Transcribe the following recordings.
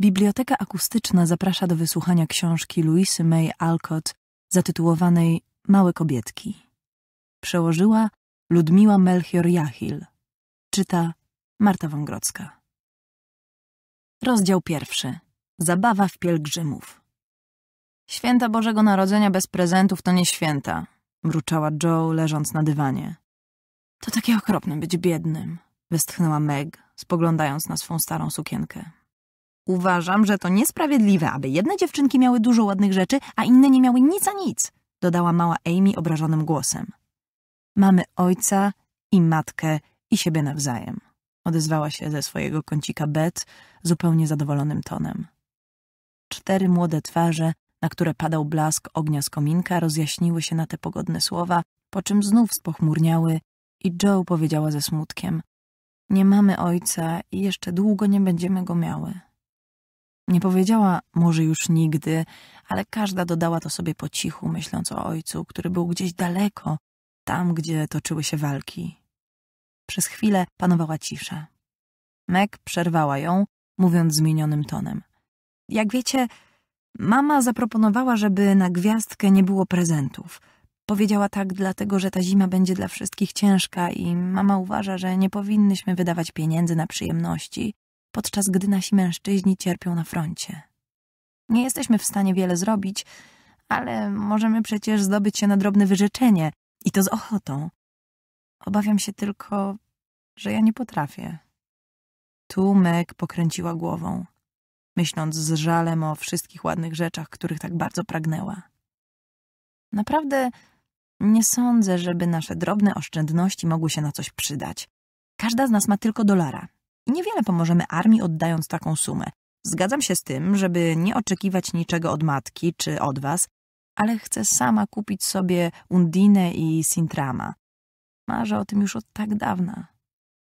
Biblioteka akustyczna zaprasza do wysłuchania książki Louisy May Alcott zatytułowanej Małe kobietki. Przełożyła Ludmiła Melchior-Jachil. Czyta Marta Wągrodzka. Rozdział pierwszy. Zabawa w pielgrzymów. Święta Bożego Narodzenia bez prezentów to nie święta, mruczała Joe, leżąc na dywanie. To takie okropne być biednym, westchnęła Meg, spoglądając na swą starą sukienkę. Uważam, że to niesprawiedliwe, aby jedne dziewczynki miały dużo ładnych rzeczy, a inne nie miały nic a nic, dodała mała Amy obrażonym głosem. Mamy ojca i matkę i siebie nawzajem, odezwała się ze swojego kącika Bet zupełnie zadowolonym tonem. Cztery młode twarze, na które padał blask ognia z kominka, rozjaśniły się na te pogodne słowa, po czym znów spochmurniały i Joe powiedziała ze smutkiem – nie mamy ojca i jeszcze długo nie będziemy go miały. Nie powiedziała może już nigdy, ale każda dodała to sobie po cichu, myśląc o ojcu, który był gdzieś daleko, tam, gdzie toczyły się walki. Przez chwilę panowała cisza. Meg przerwała ją, mówiąc zmienionym tonem. Jak wiecie, mama zaproponowała, żeby na gwiazdkę nie było prezentów. Powiedziała tak dlatego, że ta zima będzie dla wszystkich ciężka i mama uważa, że nie powinnyśmy wydawać pieniędzy na przyjemności, podczas gdy nasi mężczyźni cierpią na froncie. Nie jesteśmy w stanie wiele zrobić, ale możemy przecież zdobyć się na drobne wyrzeczenie i to z ochotą. Obawiam się tylko, że ja nie potrafię. Tu Meg pokręciła głową, myśląc z żalem o wszystkich ładnych rzeczach, których tak bardzo pragnęła. Naprawdę nie sądzę, żeby nasze drobne oszczędności mogły się na coś przydać. Każda z nas ma tylko dolara, Niewiele pomożemy armii oddając taką sumę. Zgadzam się z tym, żeby nie oczekiwać niczego od matki czy od was, ale chcę sama kupić sobie Undinę i Sintrama. Marzę o tym już od tak dawna,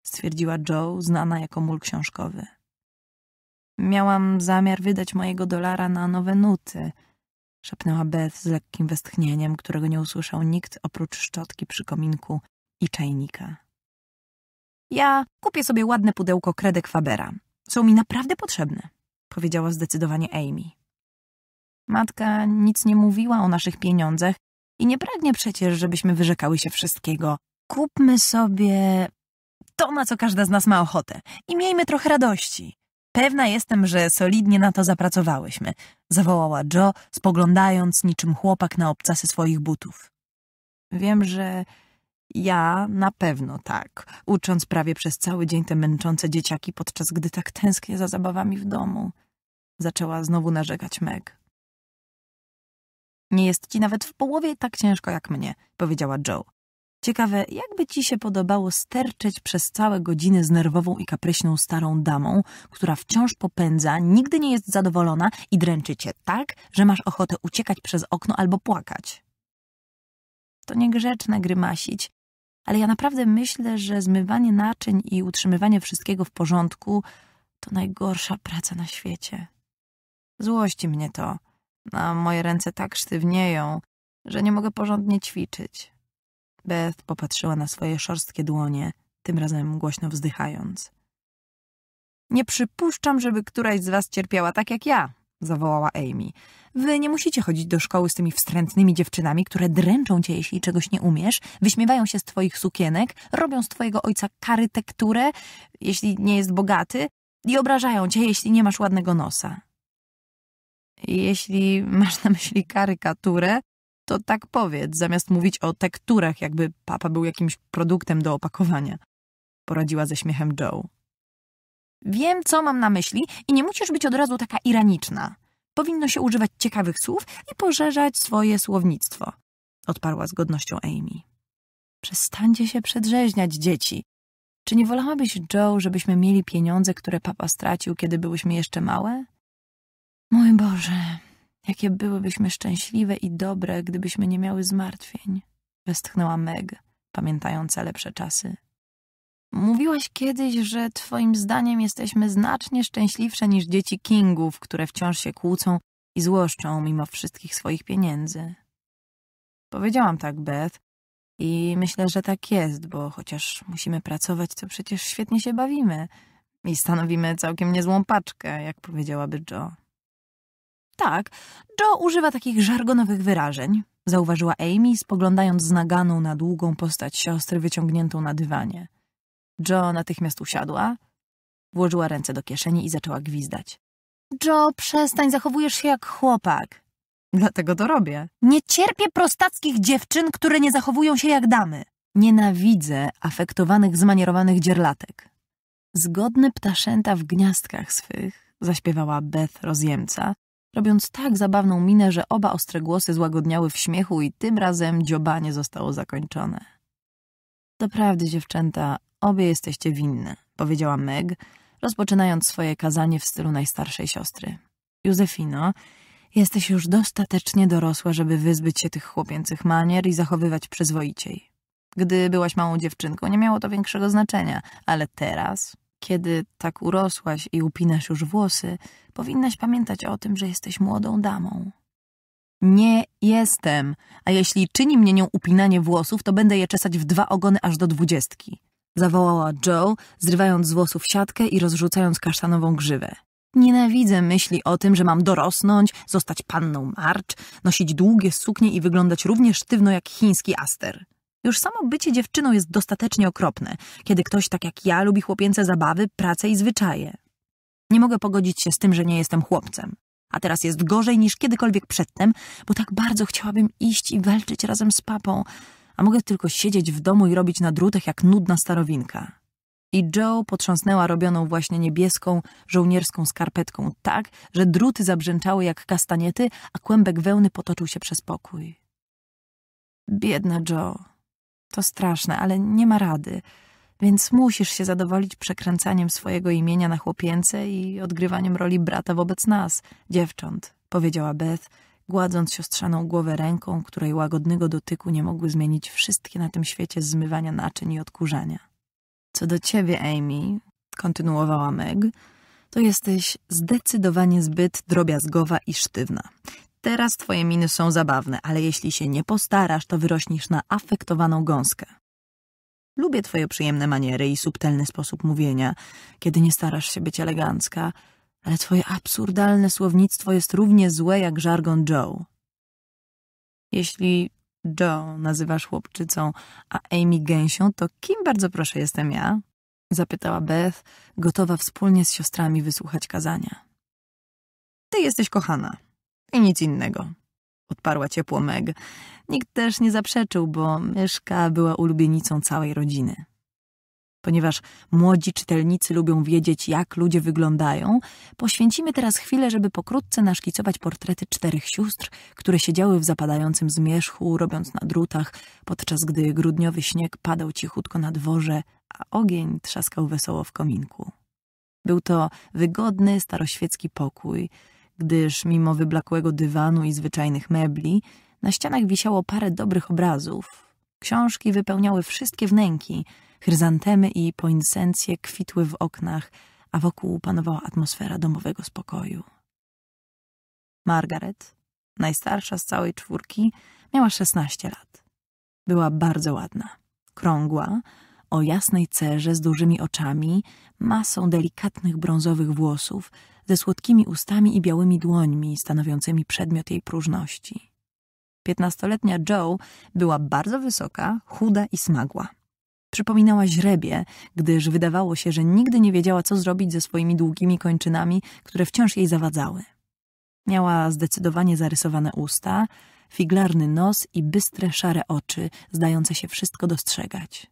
stwierdziła Joe, znana jako mól książkowy. Miałam zamiar wydać mojego dolara na nowe nuty, szepnęła Beth z lekkim westchnieniem, którego nie usłyszał nikt oprócz szczotki przy kominku i czajnika. Ja kupię sobie ładne pudełko kredek Fabera. Są mi naprawdę potrzebne, powiedziała zdecydowanie Amy. Matka nic nie mówiła o naszych pieniądzach i nie pragnie przecież, żebyśmy wyrzekały się wszystkiego. Kupmy sobie to, na co każda z nas ma ochotę i miejmy trochę radości. Pewna jestem, że solidnie na to zapracowałyśmy, zawołała Joe, spoglądając niczym chłopak na obcasy swoich butów. Wiem, że ja na pewno tak, ucząc prawie przez cały dzień te męczące dzieciaki, podczas gdy tak tęsknię za zabawami w domu. Zaczęła znowu narzekać Meg. Nie jest ci nawet w połowie tak ciężko jak mnie, powiedziała Joe. Ciekawe, jakby ci się podobało sterczeć przez całe godziny z nerwową i kapryśną starą damą, która wciąż popędza, nigdy nie jest zadowolona i dręczy cię tak, że masz ochotę uciekać przez okno albo płakać. To niegrzeczne grymasić, ale ja naprawdę myślę, że zmywanie naczyń i utrzymywanie wszystkiego w porządku to najgorsza praca na świecie. Złości mnie to, a moje ręce tak sztywnieją, że nie mogę porządnie ćwiczyć. Beth popatrzyła na swoje szorstkie dłonie, tym razem głośno wzdychając. Nie przypuszczam, żeby któraś z was cierpiała tak jak ja, zawołała Amy. Wy nie musicie chodzić do szkoły z tymi wstrętnymi dziewczynami, które dręczą cię, jeśli czegoś nie umiesz, wyśmiewają się z twoich sukienek, robią z twojego ojca karytekturę, jeśli nie jest bogaty, i obrażają cię, jeśli nie masz ładnego nosa. Jeśli masz na myśli karykaturę, to tak powiedz, zamiast mówić o tekturach, jakby papa był jakimś produktem do opakowania, poradziła ze śmiechem Joe. Wiem, co mam na myśli i nie musisz być od razu taka iraniczna. Powinno się używać ciekawych słów i poszerzać swoje słownictwo, odparła z godnością Amy. Przestańcie się przedrzeźniać, dzieci. Czy nie wolałabyś, Joe, żebyśmy mieli pieniądze, które papa stracił, kiedy byłyśmy jeszcze małe? Mój Boże, jakie byłybyśmy szczęśliwe i dobre, gdybyśmy nie miały zmartwień, westchnęła Meg, pamiętająca lepsze czasy. Mówiłaś kiedyś, że Twoim zdaniem jesteśmy znacznie szczęśliwsze niż dzieci Kingów, które wciąż się kłócą i złoszczą mimo wszystkich swoich pieniędzy. Powiedziałam tak, Beth, i myślę, że tak jest, bo chociaż musimy pracować, to przecież świetnie się bawimy i stanowimy całkiem niezłą paczkę, jak powiedziałaby Joe. Tak, Joe używa takich żargonowych wyrażeń, zauważyła Amy, spoglądając z naganą na długą postać siostry wyciągniętą na dywanie. Jo natychmiast usiadła, włożyła ręce do kieszeni i zaczęła gwizdać. Jo, przestań, zachowujesz się jak chłopak. Dlatego to robię. Nie cierpię prostackich dziewczyn, które nie zachowują się jak damy. Nienawidzę afektowanych, zmanierowanych dzierlatek. Zgodne ptaszęta w gniazdkach swych, zaśpiewała Beth rozjemca, robiąc tak zabawną minę, że oba ostre głosy złagodniały w śmiechu i tym razem dziobanie zostało zakończone. Doprawdy, dziewczęta, Obie jesteście winne, powiedziała Meg, rozpoczynając swoje kazanie w stylu najstarszej siostry. Józefino, jesteś już dostatecznie dorosła, żeby wyzbyć się tych chłopięcych manier i zachowywać przyzwoiciej. Gdy byłaś małą dziewczynką, nie miało to większego znaczenia, ale teraz, kiedy tak urosłaś i upinasz już włosy, powinnaś pamiętać o tym, że jesteś młodą damą. Nie jestem, a jeśli czyni mnie nią upinanie włosów, to będę je czesać w dwa ogony aż do dwudziestki zawołała Joe, zrywając z włosów siatkę i rozrzucając kasztanową grzywę. Nienawidzę myśli o tym, że mam dorosnąć, zostać panną Marcz, nosić długie suknie i wyglądać równie sztywno jak chiński aster. Już samo bycie dziewczyną jest dostatecznie okropne, kiedy ktoś tak jak ja lubi chłopięce zabawy, pracę i zwyczaje. Nie mogę pogodzić się z tym, że nie jestem chłopcem. A teraz jest gorzej niż kiedykolwiek przedtem, bo tak bardzo chciałabym iść i walczyć razem z papą, a mogę tylko siedzieć w domu i robić na drutach jak nudna starowinka. I Joe potrząsnęła robioną właśnie niebieską, żołnierską skarpetką tak, że druty zabrzęczały jak kastaniety, a kłębek wełny potoczył się przez pokój. Biedna Joe. To straszne, ale nie ma rady, więc musisz się zadowolić przekręcaniem swojego imienia na chłopięce i odgrywaniem roli brata wobec nas, dziewcząt, powiedziała Beth, gładząc siostrzaną głowę ręką, której łagodnego dotyku nie mogły zmienić wszystkie na tym świecie zmywania naczyń i odkurzania. Co do ciebie, Amy, kontynuowała Meg, to jesteś zdecydowanie zbyt drobiazgowa i sztywna. Teraz twoje miny są zabawne, ale jeśli się nie postarasz, to wyrośniesz na afektowaną gąskę. Lubię twoje przyjemne maniery i subtelny sposób mówienia, kiedy nie starasz się być elegancka, ale twoje absurdalne słownictwo jest równie złe jak żargon Joe. Jeśli Joe nazywasz chłopczycą, a Amy gęsią, to kim bardzo proszę jestem ja? Zapytała Beth, gotowa wspólnie z siostrami wysłuchać kazania. Ty jesteś kochana i nic innego, odparła ciepło Meg. Nikt też nie zaprzeczył, bo myszka była ulubienicą całej rodziny. Ponieważ młodzi czytelnicy lubią wiedzieć, jak ludzie wyglądają, poświęcimy teraz chwilę, żeby pokrótce naszkicować portrety czterech sióstr, które siedziały w zapadającym zmierzchu, robiąc na drutach, podczas gdy grudniowy śnieg padał cichutko na dworze, a ogień trzaskał wesoło w kominku. Był to wygodny, staroświecki pokój, gdyż mimo wyblakłego dywanu i zwyczajnych mebli, na ścianach wisiało parę dobrych obrazów. Książki wypełniały wszystkie wnęki – Chryzantemy i poinsencje kwitły w oknach, a wokół panowała atmosfera domowego spokoju. Margaret, najstarsza z całej czwórki, miała szesnaście lat. Była bardzo ładna, krągła, o jasnej cerze z dużymi oczami, masą delikatnych brązowych włosów, ze słodkimi ustami i białymi dłońmi stanowiącymi przedmiot jej próżności. Piętnastoletnia Joe była bardzo wysoka, chuda i smagła. Przypominała źrebie, gdyż wydawało się, że nigdy nie wiedziała, co zrobić ze swoimi długimi kończynami, które wciąż jej zawadzały. Miała zdecydowanie zarysowane usta, figlarny nos i bystre szare oczy, zdające się wszystko dostrzegać.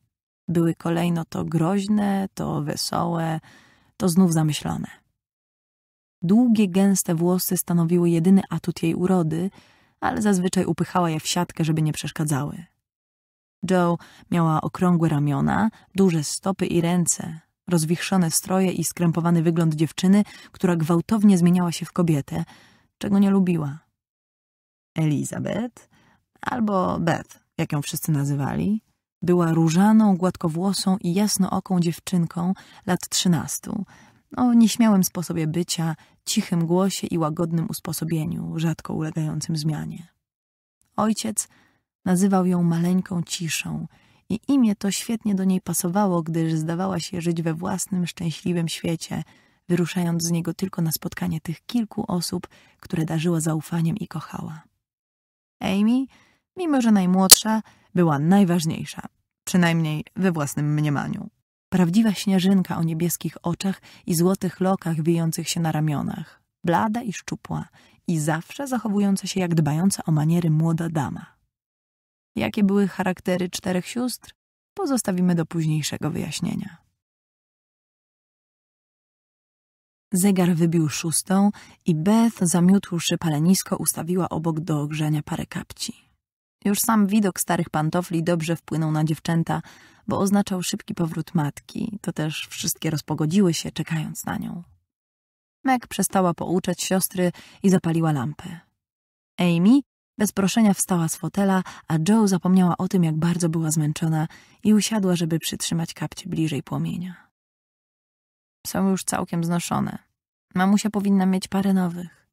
Były kolejno to groźne, to wesołe, to znów zamyślone. Długie, gęste włosy stanowiły jedyny atut jej urody, ale zazwyczaj upychała je w siatkę, żeby nie przeszkadzały. Joe miała okrągłe ramiona, duże stopy i ręce, rozwichrzone stroje i skrępowany wygląd dziewczyny, która gwałtownie zmieniała się w kobietę, czego nie lubiła. Elizabeth albo Beth, jak ją wszyscy nazywali, była różaną, gładkowłosą i jasnooką dziewczynką lat trzynastu, o nieśmiałym sposobie bycia, cichym głosie i łagodnym usposobieniu, rzadko ulegającym zmianie. Ojciec Nazywał ją maleńką ciszą i imię to świetnie do niej pasowało, gdyż zdawała się żyć we własnym, szczęśliwym świecie, wyruszając z niego tylko na spotkanie tych kilku osób, które darzyła zaufaniem i kochała. Amy, mimo że najmłodsza, była najważniejsza, przynajmniej we własnym mniemaniu. Prawdziwa śnieżynka o niebieskich oczach i złotych lokach wijących się na ramionach, blada i szczupła i zawsze zachowująca się jak dbająca o maniery młoda dama. Jakie były charaktery czterech sióstr, pozostawimy do późniejszego wyjaśnienia. Zegar wybił szóstą i Beth, zamiótłszy palenisko, ustawiła obok do ogrzania parę kapci. Już sam widok starych pantofli dobrze wpłynął na dziewczęta, bo oznaczał szybki powrót matki, to też wszystkie rozpogodziły się, czekając na nią. Meg przestała pouczać siostry i zapaliła lampę. Amy bez proszenia wstała z fotela, a Joe zapomniała o tym, jak bardzo była zmęczona i usiadła, żeby przytrzymać kapcie bliżej płomienia. Są już całkiem znoszone. Mamusia powinna mieć parę nowych.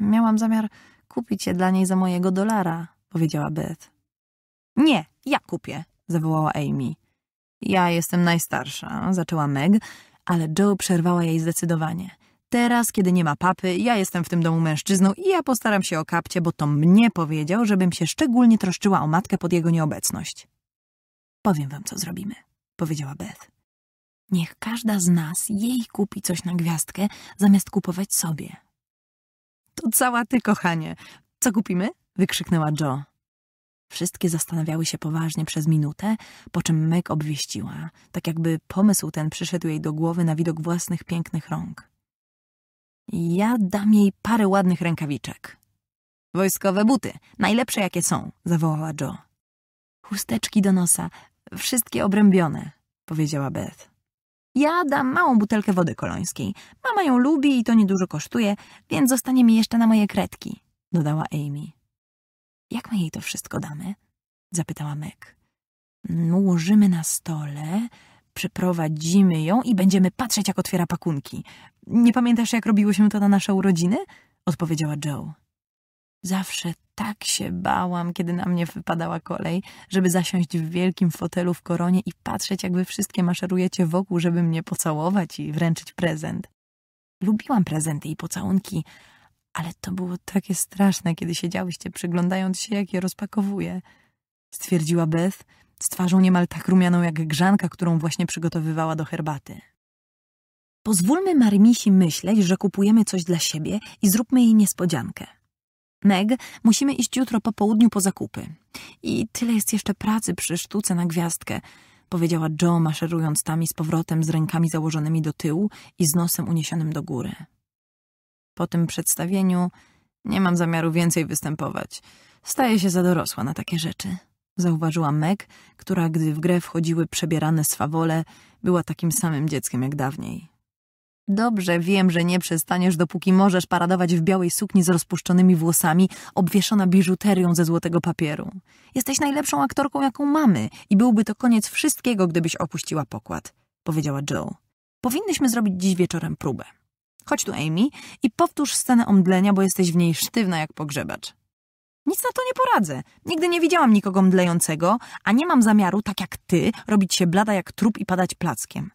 Miałam zamiar kupić je dla niej za mojego dolara, powiedziała Beth. Nie, ja kupię, zawołała Amy. Ja jestem najstarsza, zaczęła Meg, ale Joe przerwała jej zdecydowanie – Teraz, kiedy nie ma papy, ja jestem w tym domu mężczyzną i ja postaram się o kapcie, bo to mnie powiedział, żebym się szczególnie troszczyła o matkę pod jego nieobecność. Powiem wam, co zrobimy, powiedziała Beth. Niech każda z nas jej kupi coś na gwiazdkę, zamiast kupować sobie. To cała ty, kochanie. Co kupimy? wykrzyknęła Jo. Wszystkie zastanawiały się poważnie przez minutę, po czym Meg obwieściła, tak jakby pomysł ten przyszedł jej do głowy na widok własnych pięknych rąk. Ja dam jej parę ładnych rękawiczek. Wojskowe buty, najlepsze jakie są, zawołała Joe. Chusteczki do nosa, wszystkie obrębione, powiedziała Beth. Ja dam małą butelkę wody kolońskiej. Mama ją lubi i to niedużo kosztuje, więc zostanie mi jeszcze na moje kredki, dodała Amy. Jak my jej to wszystko damy? zapytała Meg. Ułożymy na stole, Przeprowadzimy ją i będziemy patrzeć, jak otwiera pakunki. Nie pamiętasz, jak robiło się to na nasze urodziny? Odpowiedziała Joe. Zawsze tak się bałam, kiedy na mnie wypadała kolej, żeby zasiąść w wielkim fotelu w koronie i patrzeć, jak wy wszystkie maszerujecie wokół, żeby mnie pocałować i wręczyć prezent. Lubiłam prezenty i pocałunki, ale to było takie straszne, kiedy siedziałyście, przyglądając się, jak je rozpakowuje. Stwierdziła Beth, z twarzą niemal tak rumianą jak grzanka, którą właśnie przygotowywała do herbaty. Pozwólmy Marymisi myśleć, że kupujemy coś dla siebie i zróbmy jej niespodziankę. Meg, musimy iść jutro po południu po zakupy. I tyle jest jeszcze pracy przy sztuce na gwiazdkę, powiedziała Joe, maszerując tam i z powrotem z rękami założonymi do tyłu i z nosem uniesionym do góry. Po tym przedstawieniu nie mam zamiaru więcej występować. Staję się za dorosła na takie rzeczy zauważyła Meg, która, gdy w grę wchodziły przebierane swawole, była takim samym dzieckiem jak dawniej. Dobrze wiem, że nie przestaniesz, dopóki możesz paradować w białej sukni z rozpuszczonymi włosami, obwieszona biżuterią ze złotego papieru. Jesteś najlepszą aktorką, jaką mamy i byłby to koniec wszystkiego, gdybyś opuściła pokład, powiedziała Joe. Powinnyśmy zrobić dziś wieczorem próbę. Chodź tu, Amy, i powtórz scenę omdlenia, bo jesteś w niej sztywna jak pogrzebacz. Nic na to nie poradzę. Nigdy nie widziałam nikogo mdlejącego, a nie mam zamiaru, tak jak ty, robić się blada jak trup i padać plackiem.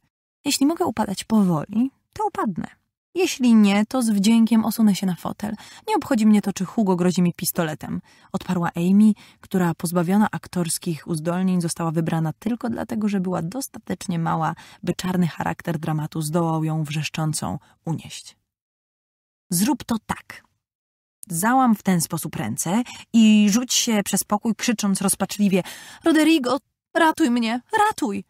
Jeśli mogę upadać powoli, to upadnę. Jeśli nie, to z wdziękiem osunę się na fotel. Nie obchodzi mnie to, czy Hugo grozi mi pistoletem. Odparła Amy, która pozbawiona aktorskich uzdolnień została wybrana tylko dlatego, że była dostatecznie mała, by czarny charakter dramatu zdołał ją wrzeszczącą unieść. Zrób to tak, załam w ten sposób ręce i rzuć się przez pokój, krzycząc rozpaczliwie – Roderigo, ratuj mnie, ratuj!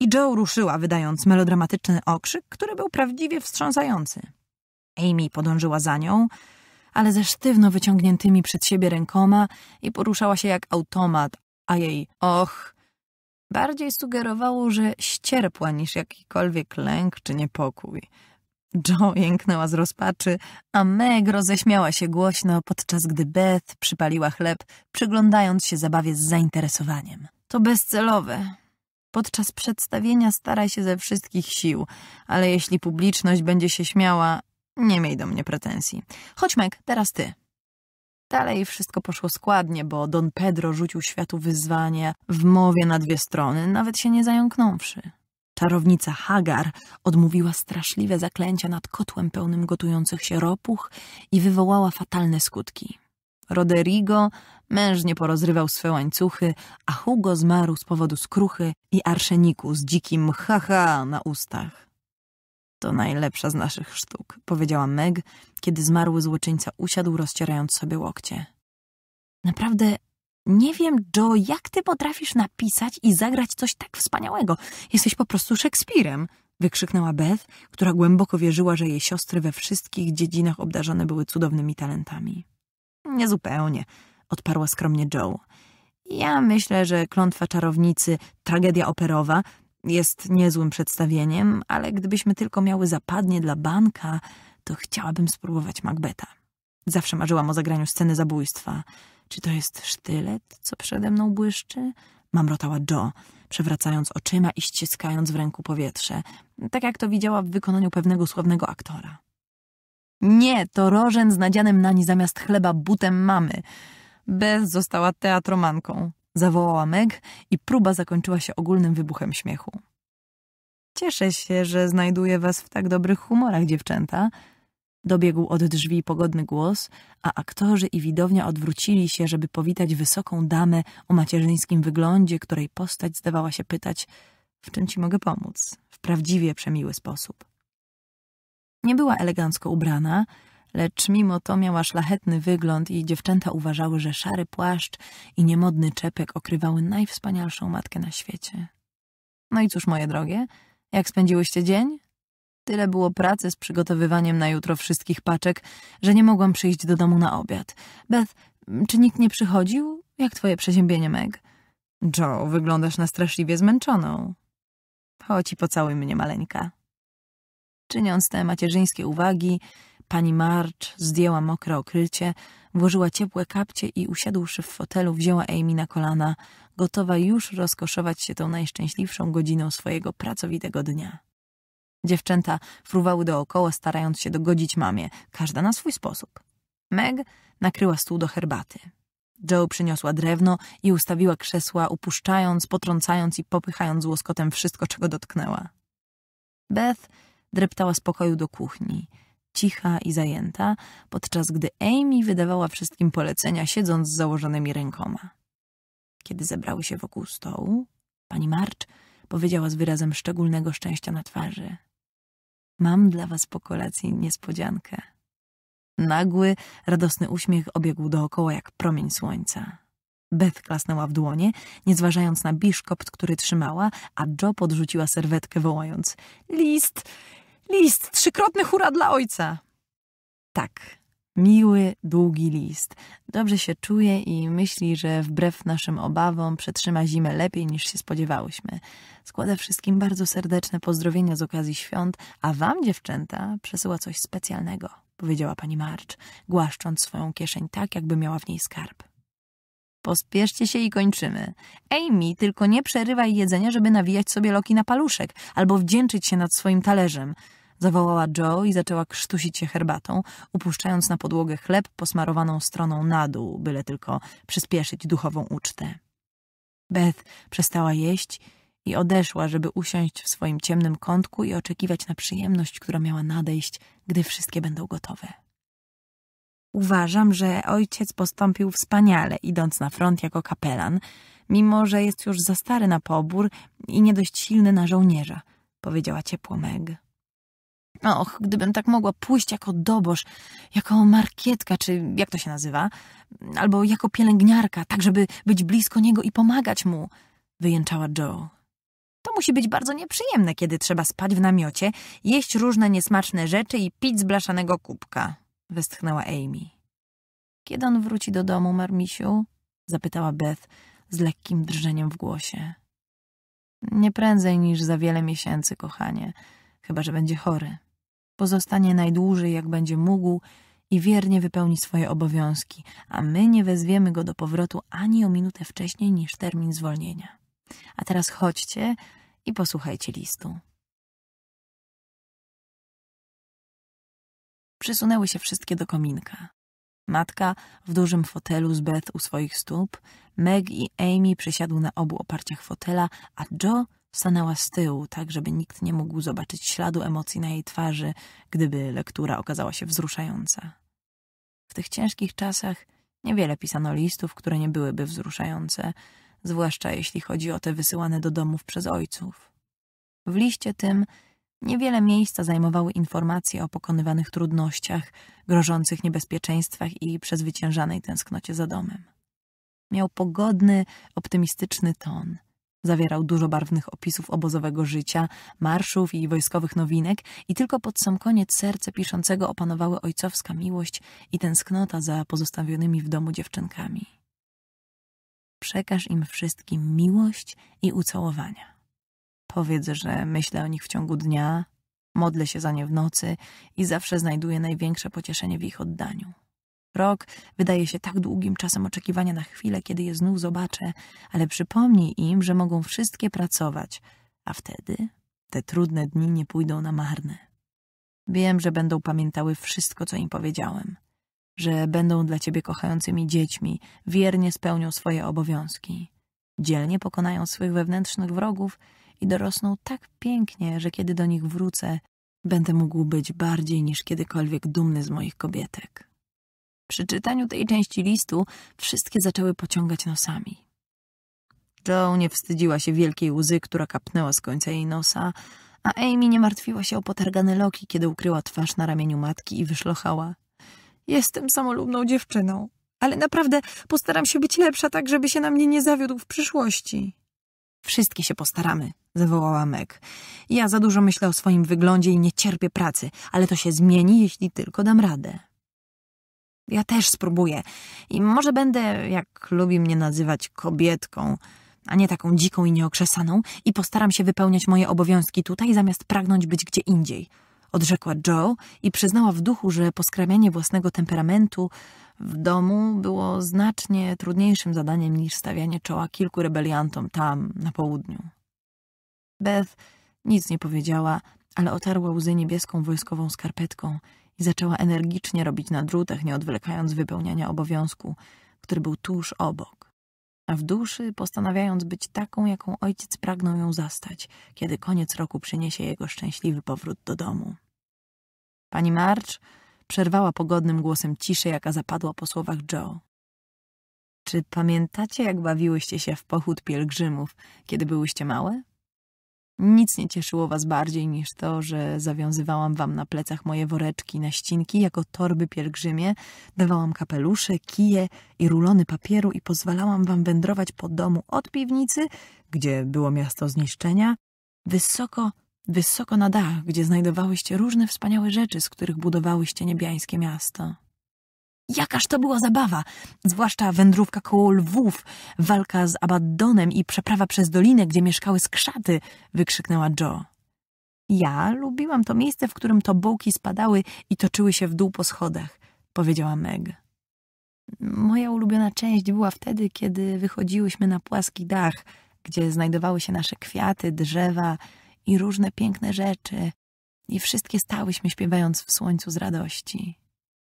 I Joe ruszyła, wydając melodramatyczny okrzyk, który był prawdziwie wstrząsający. Amy podążyła za nią, ale ze sztywno wyciągniętymi przed siebie rękoma i poruszała się jak automat, a jej och bardziej sugerowało, że ścierpła niż jakikolwiek lęk czy niepokój. Jo, jęknęła z rozpaczy, a Meg roześmiała się głośno, podczas gdy Beth przypaliła chleb, przyglądając się zabawie z zainteresowaniem. To bezcelowe. Podczas przedstawienia staraj się ze wszystkich sił, ale jeśli publiczność będzie się śmiała, nie miej do mnie pretensji. Chodź, Meg, teraz ty. Dalej wszystko poszło składnie, bo Don Pedro rzucił światu wyzwanie w mowie na dwie strony, nawet się nie zająknąwszy. Czarownica Hagar odmówiła straszliwe zaklęcia nad kotłem pełnym gotujących się ropuch i wywołała fatalne skutki. Roderigo mężnie porozrywał swe łańcuchy, a Hugo zmarł z powodu skruchy i arszeniku z dzikim ha-ha na ustach. To najlepsza z naszych sztuk, powiedziała Meg, kiedy zmarły złoczyńca usiadł, rozcierając sobie łokcie. Naprawdę nie wiem, Joe, jak ty potrafisz napisać i zagrać coś tak wspaniałego? Jesteś po prostu Szekspirem! wykrzyknęła Beth, która głęboko wierzyła, że jej siostry we wszystkich dziedzinach obdarzone były cudownymi talentami. Niezupełnie, odparła skromnie Joe. Ja myślę, że klątwa czarownicy, tragedia operowa jest niezłym przedstawieniem, ale gdybyśmy tylko miały zapadnie dla banka, to chciałabym spróbować Macbeta. Zawsze marzyłam o zagraniu sceny zabójstwa. Czy to jest sztylet, co przede mną błyszczy? Mamrotała Jo, przewracając oczyma i ściskając w ręku powietrze, tak jak to widziała w wykonaniu pewnego sławnego aktora. Nie, to rożen z nadzianym nań zamiast chleba butem mamy. Bez została teatromanką. Zawołała Meg i próba zakończyła się ogólnym wybuchem śmiechu. Cieszę się, że znajduję was w tak dobrych humorach, dziewczęta, Dobiegł od drzwi pogodny głos, a aktorzy i widownia odwrócili się, żeby powitać wysoką damę o macierzyńskim wyglądzie, której postać zdawała się pytać, w czym ci mogę pomóc, w prawdziwie przemiły sposób. Nie była elegancko ubrana, lecz mimo to miała szlachetny wygląd i dziewczęta uważały, że szary płaszcz i niemodny czepek okrywały najwspanialszą matkę na świecie. No i cóż, moje drogie, jak spędziłyście dzień? Tyle było pracy z przygotowywaniem na jutro wszystkich paczek, że nie mogłam przyjść do domu na obiad. Beth, czy nikt nie przychodził? Jak twoje przeziębienie, Meg? Joe, wyglądasz na straszliwie zmęczoną. Chodź i pocałuj mnie, maleńka. Czyniąc te macierzyńskie uwagi, pani March zdjęła mokre okrycie, włożyła ciepłe kapcie i usiadłszy w fotelu wzięła Amy na kolana, gotowa już rozkoszować się tą najszczęśliwszą godziną swojego pracowitego dnia. Dziewczęta fruwały dookoła, starając się dogodzić mamie, każda na swój sposób. Meg nakryła stół do herbaty. Joe przyniosła drewno i ustawiła krzesła, upuszczając, potrącając i popychając łoskotem wszystko, czego dotknęła. Beth dreptała z pokoju do kuchni, cicha i zajęta, podczas gdy Amy wydawała wszystkim polecenia, siedząc z założonymi rękoma. Kiedy zebrały się wokół stołu, pani March powiedziała z wyrazem szczególnego szczęścia na twarzy. Mam dla was po kolacji niespodziankę. Nagły, radosny uśmiech obiegł dookoła jak promień słońca. Beth klasnęła w dłonie, nie zważając na biszkopt, który trzymała, a Joe podrzuciła serwetkę, wołając: List! List! Trzykrotny hura dla ojca! Tak, miły, długi list. Dobrze się czuje i myśli, że wbrew naszym obawom przetrzyma zimę lepiej niż się spodziewałyśmy. Składa wszystkim bardzo serdeczne pozdrowienia z okazji świąt, a wam, dziewczęta, przesyła coś specjalnego, powiedziała pani Marcz, głaszcząc swoją kieszeń tak, jakby miała w niej skarb. Pospieszcie się i kończymy. Amy, tylko nie przerywaj jedzenia, żeby nawijać sobie loki na paluszek albo wdzięczyć się nad swoim talerzem – zawołała Joe i zaczęła krztusić się herbatą, upuszczając na podłogę chleb posmarowaną stroną na dół, byle tylko przyspieszyć duchową ucztę. Beth przestała jeść i odeszła, żeby usiąść w swoim ciemnym kątku i oczekiwać na przyjemność, która miała nadejść, gdy wszystkie będą gotowe. Uważam, że ojciec postąpił wspaniale, idąc na front jako kapelan, mimo że jest już za stary na pobór i nie dość silny na żołnierza, powiedziała ciepło Meg. Och, gdybym tak mogła pójść jako dobosz, jako markietka, czy jak to się nazywa, albo jako pielęgniarka, tak żeby być blisko niego i pomagać mu, wyjęczała Joe. To musi być bardzo nieprzyjemne, kiedy trzeba spać w namiocie, jeść różne niesmaczne rzeczy i pić z blaszanego kubka, westchnęła Amy. Kiedy on wróci do domu, Marmisiu? zapytała Beth z lekkim drżeniem w głosie. Nie prędzej niż za wiele miesięcy, kochanie, chyba że będzie chory. Pozostanie najdłużej, jak będzie mógł i wiernie wypełni swoje obowiązki, a my nie wezwiemy go do powrotu ani o minutę wcześniej niż termin zwolnienia. A teraz chodźcie i posłuchajcie listu. Przysunęły się wszystkie do kominka. Matka w dużym fotelu z Beth u swoich stóp, Meg i Amy przysiadły na obu oparciach fotela, a Joe Stanęła z tyłu, tak żeby nikt nie mógł zobaczyć śladu emocji na jej twarzy, gdyby lektura okazała się wzruszająca. W tych ciężkich czasach niewiele pisano listów, które nie byłyby wzruszające, zwłaszcza jeśli chodzi o te wysyłane do domów przez ojców. W liście tym niewiele miejsca zajmowały informacje o pokonywanych trudnościach, grożących niebezpieczeństwach i przezwyciężanej tęsknocie za domem. Miał pogodny, optymistyczny ton – Zawierał dużo barwnych opisów obozowego życia, marszów i wojskowych nowinek i tylko pod sam koniec serce piszącego opanowały ojcowska miłość i tęsknota za pozostawionymi w domu dziewczynkami. Przekaż im wszystkim miłość i ucałowania. Powiedz, że myślę o nich w ciągu dnia, modlę się za nie w nocy i zawsze znajduję największe pocieszenie w ich oddaniu. Rok wydaje się tak długim czasem oczekiwania na chwilę, kiedy je znów zobaczę, ale przypomnij im, że mogą wszystkie pracować, a wtedy te trudne dni nie pójdą na marne. Wiem, że będą pamiętały wszystko, co im powiedziałem, że będą dla ciebie kochającymi dziećmi, wiernie spełnią swoje obowiązki, dzielnie pokonają swych wewnętrznych wrogów i dorosną tak pięknie, że kiedy do nich wrócę, będę mógł być bardziej niż kiedykolwiek dumny z moich kobietek. Przy czytaniu tej części listu wszystkie zaczęły pociągać nosami. Joe nie wstydziła się wielkiej łzy, która kapnęła z końca jej nosa, a Amy nie martwiła się o potargane loki, kiedy ukryła twarz na ramieniu matki i wyszlochała. Jestem samolubną dziewczyną, ale naprawdę postaram się być lepsza tak, żeby się na mnie nie zawiódł w przyszłości. Wszystkie się postaramy, zawołała Meg. Ja za dużo myślę o swoim wyglądzie i nie cierpię pracy, ale to się zmieni, jeśli tylko dam radę. Ja też spróbuję. I może będę, jak lubi mnie nazywać, kobietką, a nie taką dziką i nieokrzesaną, i postaram się wypełniać moje obowiązki tutaj, zamiast pragnąć być gdzie indziej. Odrzekła Joe i przyznała w duchu, że poskramianie własnego temperamentu w domu było znacznie trudniejszym zadaniem niż stawianie czoła kilku rebeliantom tam, na południu. Beth nic nie powiedziała, ale otarła łzy niebieską wojskową skarpetką i zaczęła energicznie robić na drutach, nie odwlekając wypełniania obowiązku, który był tuż obok. A w duszy postanawiając być taką, jaką ojciec pragnął ją zastać, kiedy koniec roku przyniesie jego szczęśliwy powrót do domu. Pani March przerwała pogodnym głosem ciszę, jaka zapadła po słowach Joe. Czy pamiętacie, jak bawiłyście się w pochód pielgrzymów, kiedy byłyście małe? Nic nie cieszyło was bardziej niż to, że zawiązywałam wam na plecach moje woreczki naścinki jako torby pielgrzymie, dawałam kapelusze, kije i rulony papieru i pozwalałam wam wędrować po domu od piwnicy, gdzie było miasto zniszczenia, wysoko, wysoko na dach, gdzie znajdowałyście różne wspaniałe rzeczy, z których budowałyście niebiańskie miasto. Jakaż to była zabawa! Zwłaszcza wędrówka koło lwów, walka z Abaddonem i przeprawa przez dolinę, gdzie mieszkały skrzaty, wykrzyknęła Joe. Ja lubiłam to miejsce, w którym to bułki spadały i toczyły się w dół po schodach, powiedziała Meg. Moja ulubiona część była wtedy, kiedy wychodziłyśmy na płaski dach, gdzie znajdowały się nasze kwiaty, drzewa i różne piękne rzeczy. I wszystkie stałyśmy śpiewając w słońcu z radości,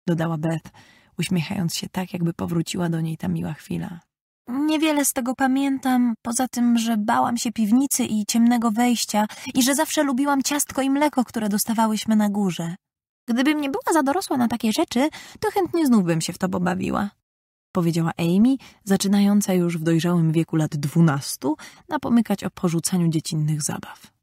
dodała Beth uśmiechając się tak, jakby powróciła do niej ta miła chwila. Niewiele z tego pamiętam, poza tym, że bałam się piwnicy i ciemnego wejścia i że zawsze lubiłam ciastko i mleko, które dostawałyśmy na górze. Gdybym nie była za dorosła na takie rzeczy, to chętnie znów bym się w to pobawiła. Powiedziała Amy, zaczynająca już w dojrzałym wieku lat dwunastu, napomykać o porzucaniu dziecinnych zabaw.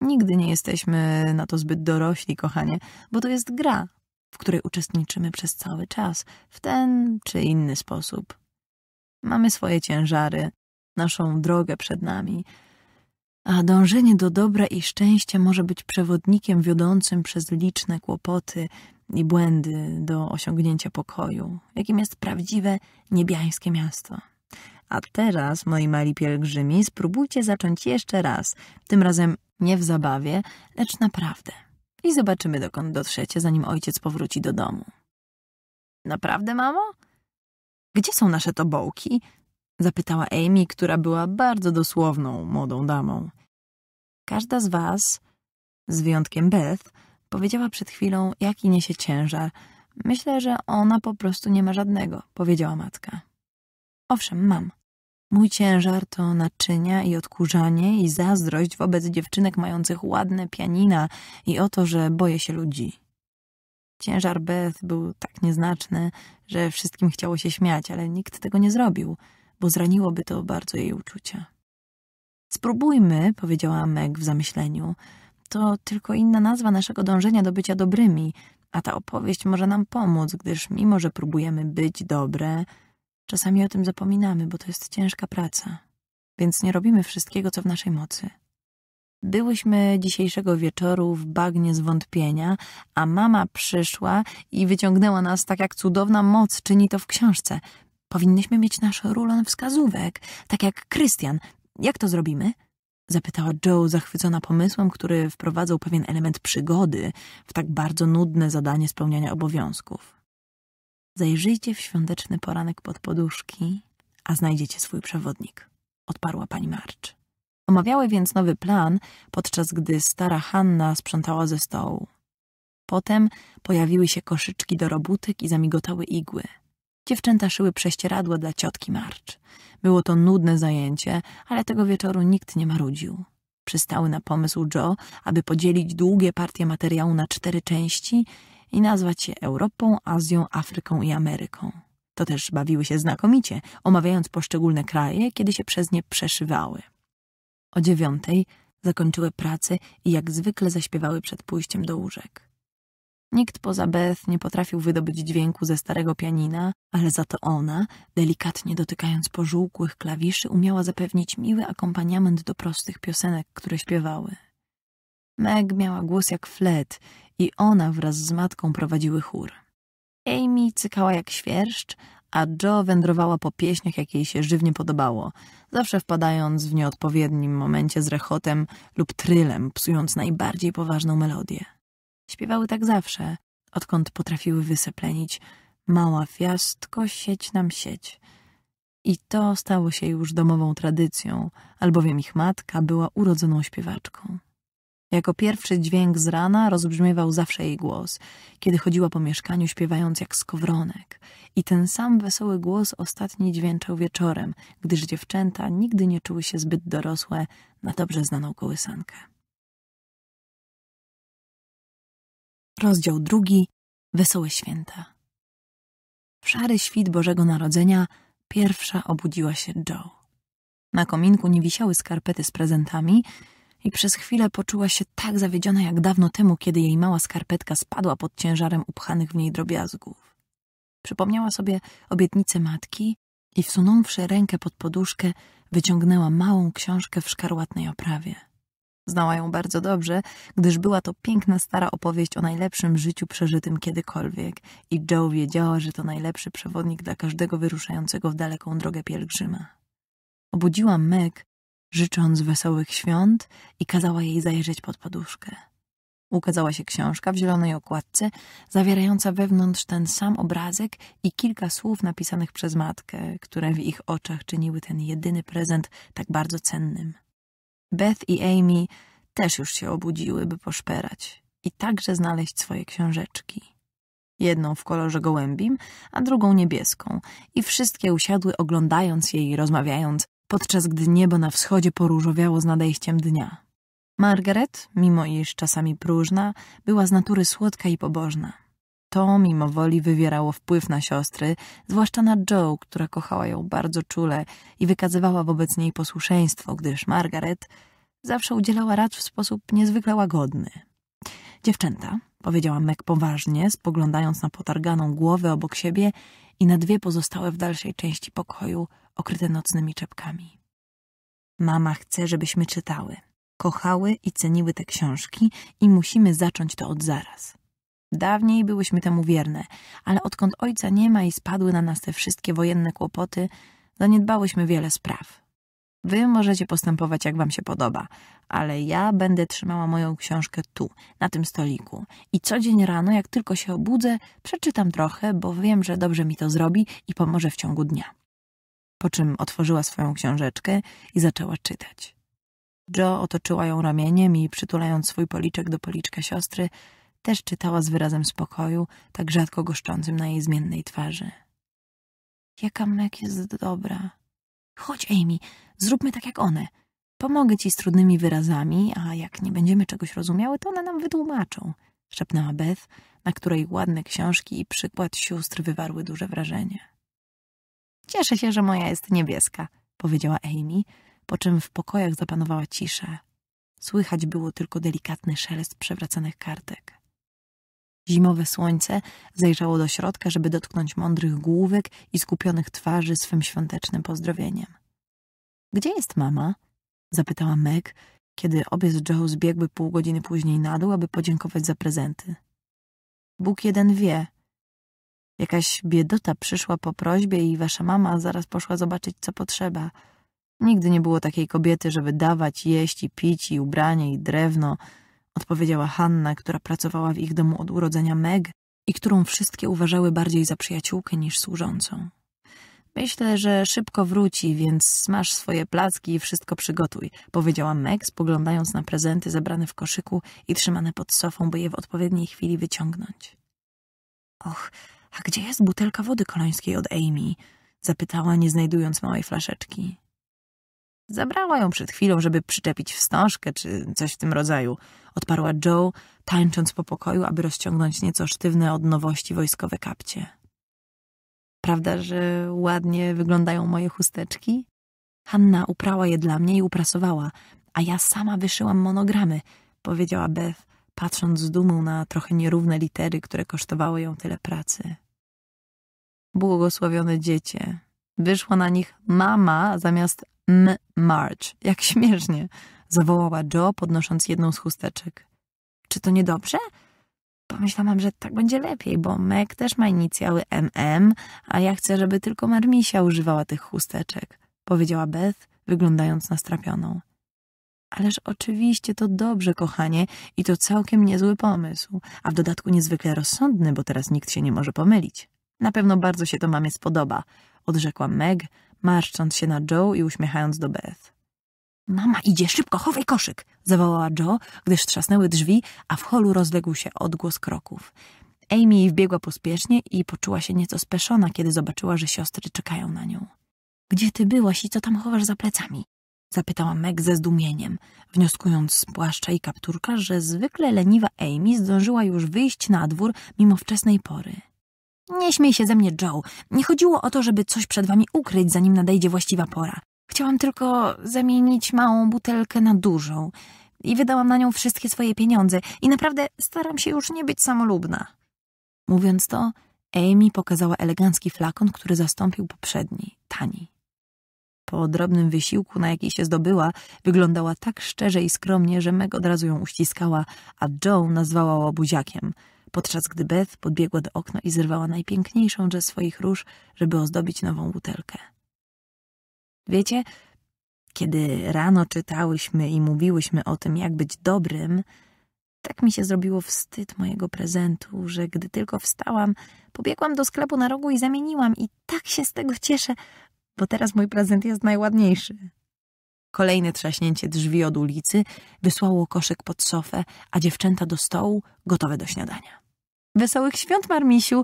Nigdy nie jesteśmy na to zbyt dorośli, kochanie, bo to jest gra, w której uczestniczymy przez cały czas, w ten czy inny sposób. Mamy swoje ciężary, naszą drogę przed nami, a dążenie do dobra i szczęścia może być przewodnikiem wiodącym przez liczne kłopoty i błędy do osiągnięcia pokoju, jakim jest prawdziwe niebiańskie miasto. A teraz, moi mali pielgrzymi, spróbujcie zacząć jeszcze raz, tym razem nie w zabawie, lecz naprawdę i zobaczymy, dokąd dotrzecie, zanim ojciec powróci do domu. Naprawdę, mamo? Gdzie są nasze tobołki? Zapytała Amy, która była bardzo dosłowną młodą damą. Każda z was, z wyjątkiem Beth, powiedziała przed chwilą, jaki niesie ciężar. Myślę, że ona po prostu nie ma żadnego, powiedziała matka. Owszem, mam, Mój ciężar to naczynia i odkurzanie i zazdrość wobec dziewczynek mających ładne pianina i o to, że boję się ludzi. Ciężar Beth był tak nieznaczny, że wszystkim chciało się śmiać, ale nikt tego nie zrobił, bo zraniłoby to bardzo jej uczucia. Spróbujmy, powiedziała Meg w zamyśleniu. To tylko inna nazwa naszego dążenia do bycia dobrymi, a ta opowieść może nam pomóc, gdyż mimo, że próbujemy być dobre, Czasami o tym zapominamy, bo to jest ciężka praca, więc nie robimy wszystkiego, co w naszej mocy. Byłyśmy dzisiejszego wieczoru w bagnie zwątpienia, a mama przyszła i wyciągnęła nas tak, jak cudowna moc czyni to w książce. Powinnyśmy mieć nasz rulon wskazówek, tak jak Krystian. Jak to zrobimy? Zapytała Joe, zachwycona pomysłem, który wprowadzał pewien element przygody w tak bardzo nudne zadanie spełniania obowiązków. Zajrzyjcie w świąteczny poranek pod poduszki, a znajdziecie swój przewodnik, odparła pani Marcz. Omawiały więc nowy plan, podczas gdy stara Hanna sprzątała ze stołu. Potem pojawiły się koszyczki do robótek i zamigotały igły. Dziewczęta szyły prześcieradła dla ciotki Marcz. Było to nudne zajęcie, ale tego wieczoru nikt nie marudził. Przystały na pomysł Joe, aby podzielić długie partie materiału na cztery części i nazwać się Europą, Azją, Afryką i Ameryką. To też bawiły się znakomicie, omawiając poszczególne kraje, kiedy się przez nie przeszywały. O dziewiątej zakończyły pracę i jak zwykle zaśpiewały przed pójściem do łóżek. Nikt poza Beth nie potrafił wydobyć dźwięku ze starego pianina, ale za to ona, delikatnie dotykając pożółkłych klawiszy, umiała zapewnić miły akompaniament do prostych piosenek, które śpiewały. Meg miała głos jak flet i ona wraz z matką prowadziły chór. Amy cykała jak świerszcz, a Joe wędrowała po pieśniach, jak jej się żywnie podobało, zawsze wpadając w nieodpowiednim momencie z rechotem lub trylem, psując najbardziej poważną melodię. Śpiewały tak zawsze, odkąd potrafiły wyseplenić mała fiastko, sieć nam sieć. I to stało się już domową tradycją, albowiem ich matka była urodzoną śpiewaczką. Jako pierwszy dźwięk z rana rozbrzmiewał zawsze jej głos, kiedy chodziła po mieszkaniu śpiewając jak skowronek. I ten sam wesoły głos ostatni dźwięczał wieczorem, gdyż dziewczęta nigdy nie czuły się zbyt dorosłe na dobrze znaną kołysankę. Rozdział drugi. Wesołe święta. W szary świt Bożego Narodzenia pierwsza obudziła się Joe. Na kominku nie wisiały skarpety z prezentami, i przez chwilę poczuła się tak zawiedziona jak dawno temu, kiedy jej mała skarpetka spadła pod ciężarem upchanych w niej drobiazgów. Przypomniała sobie obietnicę matki i wsunąwszy rękę pod poduszkę, wyciągnęła małą książkę w szkarłatnej oprawie. Znała ją bardzo dobrze, gdyż była to piękna stara opowieść o najlepszym życiu przeżytym kiedykolwiek i Joe wiedziała, że to najlepszy przewodnik dla każdego wyruszającego w daleką drogę pielgrzyma. Obudziła Meg, życząc wesołych świąt i kazała jej zajrzeć pod poduszkę. Ukazała się książka w zielonej okładce, zawierająca wewnątrz ten sam obrazek i kilka słów napisanych przez matkę, które w ich oczach czyniły ten jedyny prezent tak bardzo cennym. Beth i Amy też już się obudziły, by poszperać i także znaleźć swoje książeczki. Jedną w kolorze gołębim, a drugą niebieską i wszystkie usiadły oglądając je i rozmawiając, podczas gdy niebo na wschodzie poróżowiało z nadejściem dnia. Margaret, mimo iż czasami próżna, była z natury słodka i pobożna. To mimo woli wywierało wpływ na siostry, zwłaszcza na Joe, która kochała ją bardzo czule i wykazywała wobec niej posłuszeństwo, gdyż Margaret zawsze udzielała rad w sposób niezwykle łagodny. Dziewczęta, powiedziała Meg poważnie, spoglądając na potarganą głowę obok siebie i na dwie pozostałe w dalszej części pokoju – okryte nocnymi czepkami. Mama chce, żebyśmy czytały, kochały i ceniły te książki i musimy zacząć to od zaraz. Dawniej byłyśmy temu wierne, ale odkąd ojca nie ma i spadły na nas te wszystkie wojenne kłopoty, zaniedbałyśmy wiele spraw. Wy możecie postępować jak wam się podoba, ale ja będę trzymała moją książkę tu, na tym stoliku i co dzień rano, jak tylko się obudzę, przeczytam trochę, bo wiem, że dobrze mi to zrobi i pomoże w ciągu dnia po czym otworzyła swoją książeczkę i zaczęła czytać. Jo otoczyła ją ramieniem i przytulając swój policzek do policzka siostry, też czytała z wyrazem spokoju, tak rzadko goszczącym na jej zmiennej twarzy. Jaka Meg jest dobra. Chodź, Amy, zróbmy tak jak one. Pomogę ci z trudnymi wyrazami, a jak nie będziemy czegoś rozumiały, to one nam wytłumaczą, szepnęła Beth, na której ładne książki i przykład sióstr wywarły duże wrażenie. Cieszę się, że moja jest niebieska, powiedziała Amy, po czym w pokojach zapanowała cisza. Słychać było tylko delikatny szelest przewracanych kartek. Zimowe słońce zajrzało do środka, żeby dotknąć mądrych główek i skupionych twarzy swym świątecznym pozdrowieniem. Gdzie jest mama? zapytała Meg, kiedy obie z Joe zbiegły pół godziny później na dół, aby podziękować za prezenty. Bóg jeden wie, Jakaś biedota przyszła po prośbie i wasza mama zaraz poszła zobaczyć, co potrzeba. Nigdy nie było takiej kobiety, żeby dawać jeść i pić i ubranie i drewno, odpowiedziała Hanna, która pracowała w ich domu od urodzenia Meg i którą wszystkie uważały bardziej za przyjaciółkę niż służącą. Myślę, że szybko wróci, więc masz swoje placki i wszystko przygotuj, powiedziała Meg, spoglądając na prezenty zebrane w koszyku i trzymane pod sofą, by je w odpowiedniej chwili wyciągnąć. Och, a gdzie jest butelka wody kolońskiej od Amy? Zapytała, nie znajdując małej flaszeczki. Zabrała ją przed chwilą, żeby przyczepić wstążkę czy coś w tym rodzaju, odparła Joe, tańcząc po pokoju, aby rozciągnąć nieco sztywne od nowości wojskowe kapcie. Prawda, że ładnie wyglądają moje chusteczki? Hanna uprała je dla mnie i uprasowała, a ja sama wyszyłam monogramy, powiedziała Beth, patrząc z dumą na trochę nierówne litery, które kosztowały ją tyle pracy błogosławione dziecię. Wyszła na nich mama zamiast m March. Jak śmiesznie, zawołała Joe, podnosząc jedną z chusteczek. Czy to niedobrze? Pomyślałam, że tak będzie lepiej, bo Meg też ma inicjały MM, a ja chcę, żeby tylko Marmisia używała tych chusteczek, powiedziała Beth, wyglądając na strapioną. Ależ oczywiście to dobrze, kochanie, i to całkiem niezły pomysł, a w dodatku niezwykle rozsądny, bo teraz nikt się nie może pomylić. Na pewno bardzo się to mamie spodoba, odrzekła Meg, marszcząc się na Joe i uśmiechając do Beth. Mama idzie, szybko, chowaj koszyk! zawołała Joe, gdyż trzasnęły drzwi, a w holu rozległ się odgłos kroków. Amy wbiegła pospiesznie i poczuła się nieco speszona, kiedy zobaczyła, że siostry czekają na nią. Gdzie ty byłaś i co tam chowasz za plecami? zapytała Meg ze zdumieniem, wnioskując z płaszcza i kapturka, że zwykle leniwa Amy zdążyła już wyjść na dwór mimo wczesnej pory. Nie śmiej się ze mnie, Joe. Nie chodziło o to, żeby coś przed wami ukryć, zanim nadejdzie właściwa pora. Chciałam tylko zamienić małą butelkę na dużą. I wydałam na nią wszystkie swoje pieniądze. I naprawdę staram się już nie być samolubna. Mówiąc to, Amy pokazała elegancki flakon, który zastąpił poprzedni, tani. Po drobnym wysiłku, na jaki się zdobyła, wyglądała tak szczerze i skromnie, że Meg od razu ją uściskała, a Joe nazwała łobuziakiem – podczas gdy Beth podbiegła do okna i zerwała najpiękniejszą ze swoich róż, żeby ozdobić nową butelkę. Wiecie, kiedy rano czytałyśmy i mówiłyśmy o tym, jak być dobrym, tak mi się zrobiło wstyd mojego prezentu, że gdy tylko wstałam, pobiegłam do sklepu na rogu i zamieniłam i tak się z tego cieszę, bo teraz mój prezent jest najładniejszy. Kolejne trzaśnięcie drzwi od ulicy wysłało koszyk pod sofę, a dziewczęta do stołu gotowe do śniadania. Wesołych świąt, Marmisiu.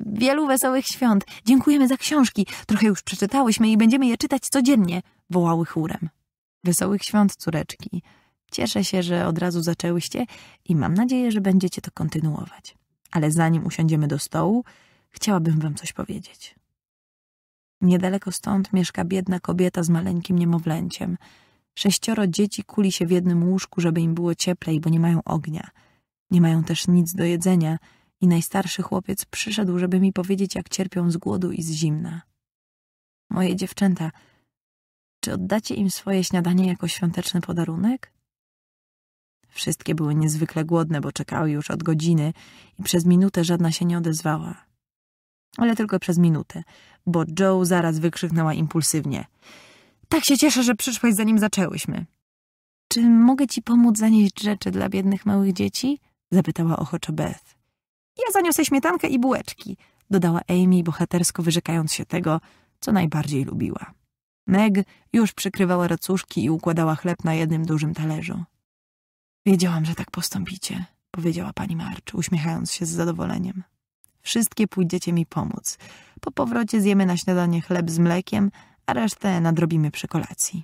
Wielu wesołych świąt. Dziękujemy za książki. Trochę już przeczytałyśmy i będziemy je czytać codziennie, wołały chórem. Wesołych świąt, córeczki. Cieszę się, że od razu zaczęłyście i mam nadzieję, że będziecie to kontynuować. Ale zanim usiądziemy do stołu, chciałabym wam coś powiedzieć. Niedaleko stąd mieszka biedna kobieta z maleńkim niemowlęciem. Sześcioro dzieci kuli się w jednym łóżku, żeby im było cieplej, bo nie mają ognia. Nie mają też nic do jedzenia – i najstarszy chłopiec przyszedł, żeby mi powiedzieć, jak cierpią z głodu i z zimna. Moje dziewczęta, czy oddacie im swoje śniadanie jako świąteczny podarunek? Wszystkie były niezwykle głodne, bo czekały już od godziny i przez minutę żadna się nie odezwała. Ale tylko przez minutę, bo Joe zaraz wykrzyknęła impulsywnie. Tak się cieszę, że przyszłaś zanim zaczęłyśmy. Czy mogę ci pomóc zanieść rzeczy dla biednych małych dzieci? Zapytała ochoczo Beth. Ja zaniosę śmietankę i bułeczki, dodała Amy, bohatersko wyrzekając się tego, co najbardziej lubiła. Meg już przykrywała racuszki i układała chleb na jednym dużym talerzu. Wiedziałam, że tak postąpicie, powiedziała pani March uśmiechając się z zadowoleniem. Wszystkie pójdziecie mi pomóc. Po powrocie zjemy na śniadanie chleb z mlekiem, a resztę nadrobimy przy kolacji.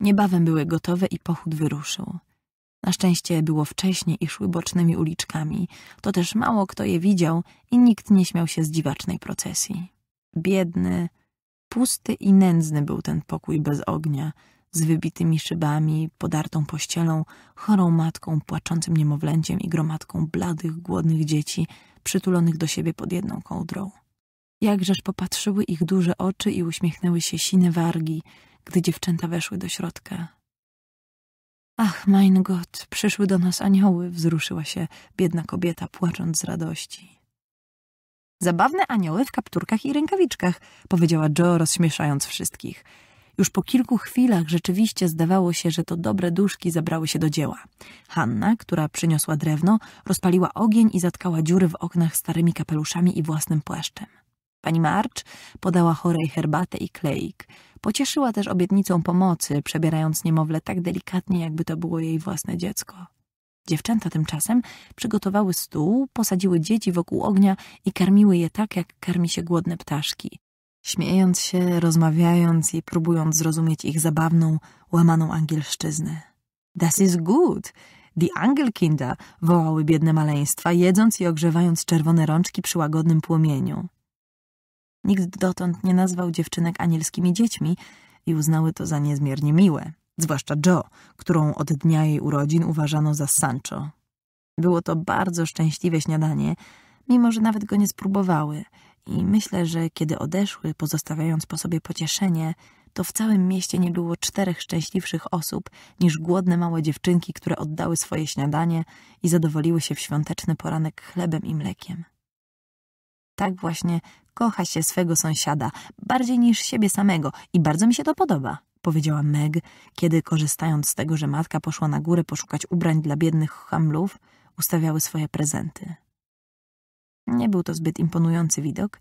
Niebawem były gotowe i pochód wyruszył. Na szczęście było wcześnie i szły bocznymi uliczkami. To też mało kto je widział i nikt nie śmiał się z dziwacznej procesji. Biedny, pusty i nędzny był ten pokój bez ognia, z wybitymi szybami, podartą pościelą, chorą matką, płaczącym niemowlęciem i gromadką bladych, głodnych dzieci, przytulonych do siebie pod jedną kołdrą. Jakżeż popatrzyły ich duże oczy i uśmiechnęły się sine wargi, gdy dziewczęta weszły do środka. Ach, mein Gott, przyszły do nas anioły, wzruszyła się biedna kobieta, płacząc z radości. Zabawne anioły w kapturkach i rękawiczkach, powiedziała Jo, rozśmieszając wszystkich. Już po kilku chwilach rzeczywiście zdawało się, że to dobre duszki zabrały się do dzieła. Hanna, która przyniosła drewno, rozpaliła ogień i zatkała dziury w oknach starymi kapeluszami i własnym płaszczem. Pani Marcz podała chorej herbatę i kleik. Pocieszyła też obietnicą pomocy, przebierając niemowlę tak delikatnie, jakby to było jej własne dziecko. Dziewczęta tymczasem przygotowały stół, posadziły dzieci wokół ognia i karmiły je tak, jak karmi się głodne ptaszki. Śmiejąc się, rozmawiając i próbując zrozumieć ich zabawną, łamaną angielszczyznę. Das is good! The Angelkinder! wołały biedne maleństwa, jedząc i ogrzewając czerwone rączki przy łagodnym płomieniu. Nikt dotąd nie nazwał dziewczynek anielskimi dziećmi i uznały to za niezmiernie miłe, zwłaszcza Jo, którą od dnia jej urodzin uważano za Sancho. Było to bardzo szczęśliwe śniadanie, mimo że nawet go nie spróbowały i myślę, że kiedy odeszły, pozostawiając po sobie pocieszenie, to w całym mieście nie było czterech szczęśliwszych osób niż głodne małe dziewczynki, które oddały swoje śniadanie i zadowoliły się w świąteczny poranek chlebem i mlekiem. Tak właśnie kocha się swego sąsiada, bardziej niż siebie samego i bardzo mi się to podoba, powiedziała Meg, kiedy korzystając z tego, że matka poszła na górę poszukać ubrań dla biednych hamlów, ustawiały swoje prezenty. Nie był to zbyt imponujący widok,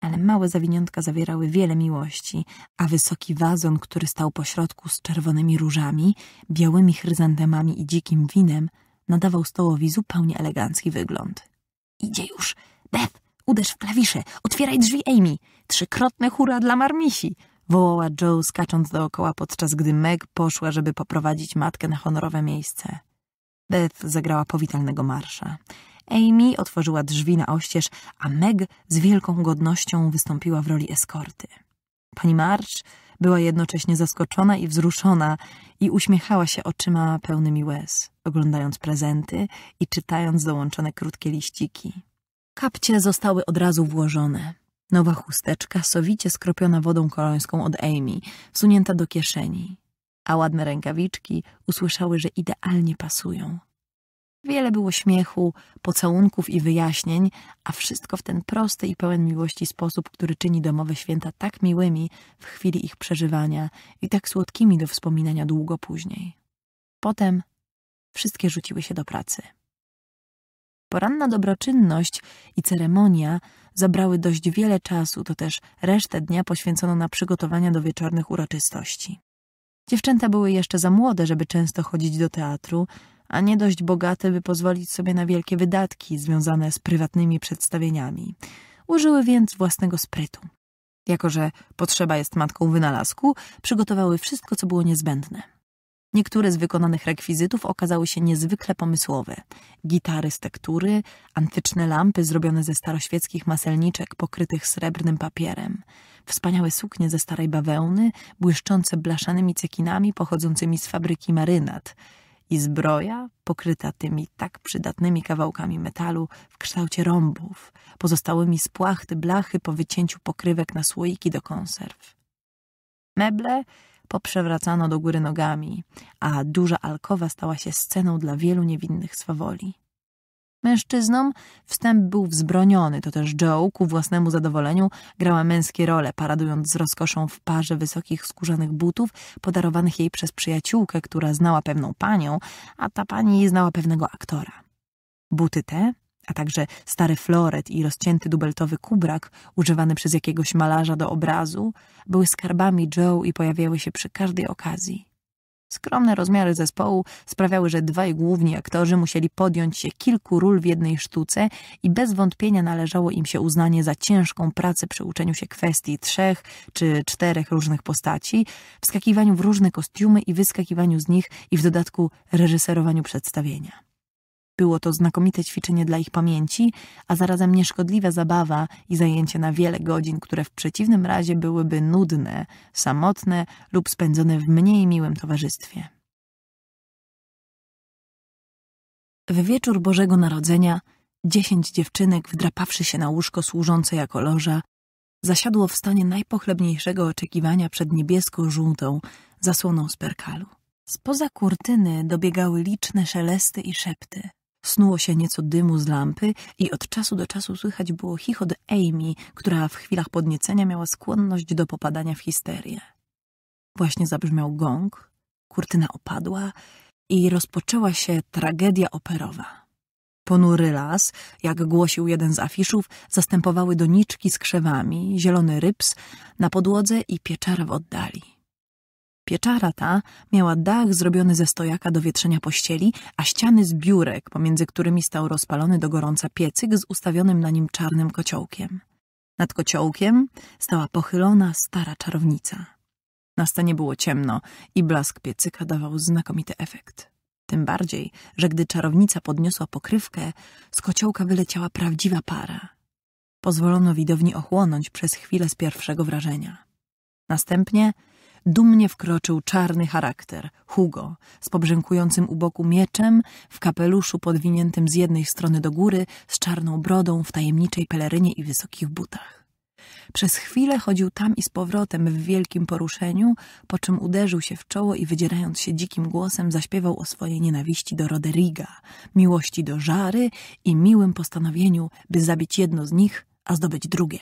ale małe zawiniątka zawierały wiele miłości, a wysoki wazon, który stał pośrodku z czerwonymi różami, białymi chryzantemami i dzikim winem, nadawał stołowi zupełnie elegancki wygląd. Idzie już, Beth, Uderz w klawisze, otwieraj drzwi, Amy. Trzykrotne hura dla marmisi, wołała Joe, skacząc dookoła, podczas gdy Meg poszła, żeby poprowadzić matkę na honorowe miejsce. Beth zagrała powitalnego marsza. Amy otworzyła drzwi na oścież, a Meg z wielką godnością wystąpiła w roli eskorty. Pani Marsz była jednocześnie zaskoczona i wzruszona i uśmiechała się oczyma pełnymi łez, oglądając prezenty i czytając dołączone krótkie liściki. Kapcie zostały od razu włożone. Nowa chusteczka, sowicie skropiona wodą kolońską od Amy, wsunięta do kieszeni. A ładne rękawiczki usłyszały, że idealnie pasują. Wiele było śmiechu, pocałunków i wyjaśnień, a wszystko w ten prosty i pełen miłości sposób, który czyni domowe święta tak miłymi w chwili ich przeżywania i tak słodkimi do wspominania długo później. Potem wszystkie rzuciły się do pracy. Poranna dobroczynność i ceremonia zabrały dość wiele czasu, to też resztę dnia poświęcono na przygotowania do wieczornych uroczystości. Dziewczęta były jeszcze za młode, żeby często chodzić do teatru, a nie dość bogate, by pozwolić sobie na wielkie wydatki związane z prywatnymi przedstawieniami. Użyły więc własnego sprytu. Jako, że potrzeba jest matką wynalazku, przygotowały wszystko, co było niezbędne. Niektóre z wykonanych rekwizytów okazały się niezwykle pomysłowe. Gitary z tektury, antyczne lampy zrobione ze staroświeckich maselniczek pokrytych srebrnym papierem, wspaniałe suknie ze starej bawełny, błyszczące blaszanymi cekinami pochodzącymi z fabryki marynat i zbroja pokryta tymi tak przydatnymi kawałkami metalu w kształcie rąbów, pozostałymi z płachty blachy po wycięciu pokrywek na słoiki do konserw. Meble poprzewracano do góry nogami, a duża alkowa stała się sceną dla wielu niewinnych swawoli. Mężczyznom wstęp był wzbroniony, to też Joe, ku własnemu zadowoleniu, grała męskie role, paradując z rozkoszą w parze wysokich skórzanych butów, podarowanych jej przez przyjaciółkę, która znała pewną panią, a ta pani znała pewnego aktora. Buty te a także stary floret i rozcięty dubeltowy kubrak używany przez jakiegoś malarza do obrazu, były skarbami Joe i pojawiały się przy każdej okazji. Skromne rozmiary zespołu sprawiały, że dwaj główni aktorzy musieli podjąć się kilku ról w jednej sztuce i bez wątpienia należało im się uznanie za ciężką pracę przy uczeniu się kwestii trzech czy czterech różnych postaci, wskakiwaniu w różne kostiumy i wyskakiwaniu z nich i w dodatku reżyserowaniu przedstawienia. Było to znakomite ćwiczenie dla ich pamięci, a zarazem nieszkodliwa zabawa i zajęcie na wiele godzin, które w przeciwnym razie byłyby nudne, samotne lub spędzone w mniej miłym towarzystwie. W wieczór Bożego Narodzenia dziesięć dziewczynek, wdrapawszy się na łóżko służące jako loża, zasiadło w stanie najpochlebniejszego oczekiwania przed niebiesko-żółtą zasłoną z perkalu. Spoza kurtyny dobiegały liczne szelesty i szepty. Snuło się nieco dymu z lampy i od czasu do czasu słychać było chichot Amy, która w chwilach podniecenia miała skłonność do popadania w histerię. Właśnie zabrzmiał gong, kurtyna opadła i rozpoczęła się tragedia operowa. Ponury las, jak głosił jeden z afiszów, zastępowały doniczki z krzewami, zielony rybs na podłodze i pieczara w oddali. Pieczara ta miała dach zrobiony ze stojaka do wietrzenia pościeli, a ściany z biurek, pomiędzy którymi stał rozpalony do gorąca piecyk z ustawionym na nim czarnym kociołkiem. Nad kociołkiem stała pochylona stara czarownica. Na stanie było ciemno i blask piecyka dawał znakomity efekt. Tym bardziej, że gdy czarownica podniosła pokrywkę, z kociołka wyleciała prawdziwa para. Pozwolono widowni ochłonąć przez chwilę z pierwszego wrażenia. Następnie dumnie wkroczył czarny charakter, Hugo, z pobrzękującym u boku mieczem, w kapeluszu podwiniętym z jednej strony do góry, z czarną brodą w tajemniczej pelerynie i wysokich butach. Przez chwilę chodził tam i z powrotem w wielkim poruszeniu, po czym uderzył się w czoło i wydzierając się dzikim głosem zaśpiewał o swojej nienawiści do Roderiga, miłości do Żary i miłym postanowieniu, by zabić jedno z nich, a zdobyć drugie.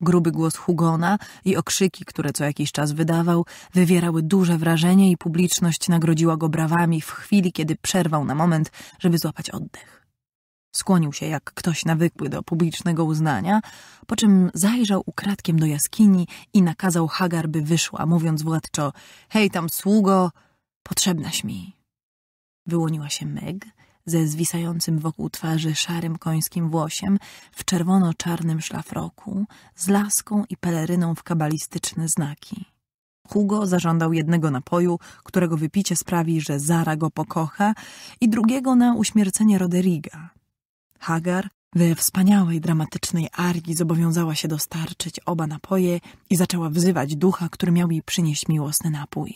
Gruby głos Hugona i okrzyki, które co jakiś czas wydawał, wywierały duże wrażenie i publiczność nagrodziła go brawami w chwili, kiedy przerwał na moment, żeby złapać oddech. Skłonił się jak ktoś nawykły do publicznego uznania, po czym zajrzał ukradkiem do jaskini i nakazał Hagar, by wyszła, mówiąc władczo – hej tam sługo, potrzebnaś mi. Wyłoniła się Meg ze zwisającym wokół twarzy szarym końskim włosiem, w czerwono-czarnym szlafroku, z laską i peleryną w kabalistyczne znaki. Hugo zażądał jednego napoju, którego wypicie sprawi, że Zara go pokocha, i drugiego na uśmiercenie Roderiga. Hagar we wspaniałej, dramatycznej argi zobowiązała się dostarczyć oba napoje i zaczęła wzywać ducha, który miał jej przynieść miłosny napój.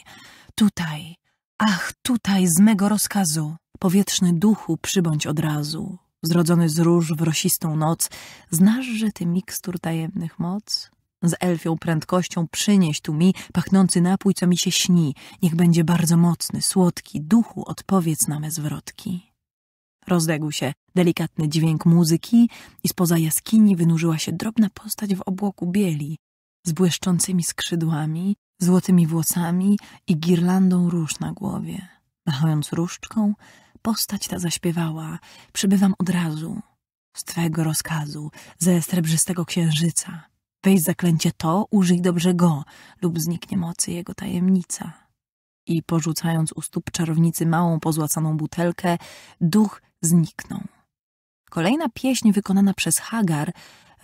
Tutaj, ach, tutaj, z mego rozkazu! Powietrzny duchu przybądź od razu, zrodzony z róż w rosistą noc, znasz, że ty mikstur tajemnych moc? Z elfią prędkością przynieś tu mi pachnący napój, co mi się śni. Niech będzie bardzo mocny, słodki, duchu odpowiedz na me zwrotki. Rozległ się delikatny dźwięk muzyki i spoza jaskini wynurzyła się drobna postać w obłoku bieli, z błyszczącymi skrzydłami, złotymi włosami i girlandą róż na głowie. Machając różdżką, Postać ta zaśpiewała. Przybywam od razu. Z twego rozkazu, ze srebrzystego księżyca. Weź zaklęcie to, użyj dobrze go, lub zniknie mocy jego tajemnica. I porzucając u stóp czarownicy małą pozłacaną butelkę, duch zniknął. Kolejna pieśń wykonana przez Hagar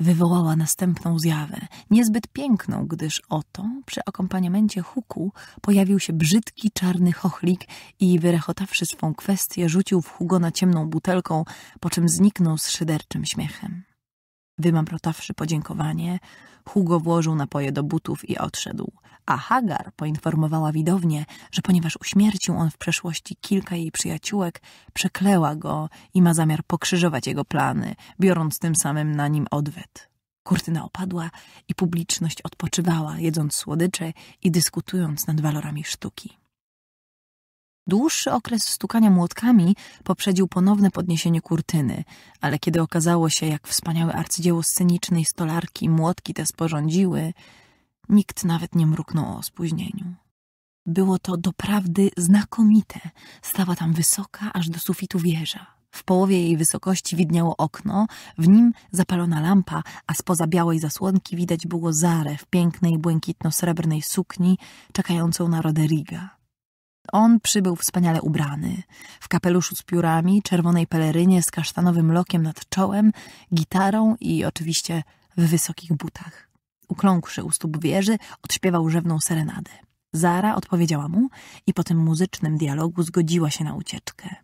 wywołała następną zjawę, niezbyt piękną, gdyż oto przy akompaniamencie huku pojawił się brzydki czarny chochlik i wyrechotawszy swą kwestię rzucił w Hugo na ciemną butelką, po czym zniknął z szyderczym śmiechem. Wymamrotawszy podziękowanie, Hugo włożył napoje do butów i odszedł, a Hagar poinformowała widownię, że ponieważ uśmiercił on w przeszłości kilka jej przyjaciółek, przekleła go i ma zamiar pokrzyżować jego plany, biorąc tym samym na nim odwet. Kurtyna opadła i publiczność odpoczywała, jedząc słodycze i dyskutując nad walorami sztuki. Dłuższy okres stukania młotkami poprzedził ponowne podniesienie kurtyny, ale kiedy okazało się, jak wspaniałe arcydzieło scenicznej stolarki młotki te sporządziły, nikt nawet nie mruknął o spóźnieniu. Było to doprawdy znakomite. Stała tam wysoka, aż do sufitu wieża. W połowie jej wysokości widniało okno, w nim zapalona lampa, a spoza białej zasłonki widać było Zarę w pięknej, błękitno-srebrnej sukni, czekającą na Roderiga. On przybył wspaniale ubrany, w kapeluszu z piórami, czerwonej pelerynie z kasztanowym lokiem nad czołem, gitarą i oczywiście w wysokich butach. Ukląkłszy u stóp wieży, odśpiewał rzewną serenadę. Zara odpowiedziała mu i po tym muzycznym dialogu zgodziła się na ucieczkę.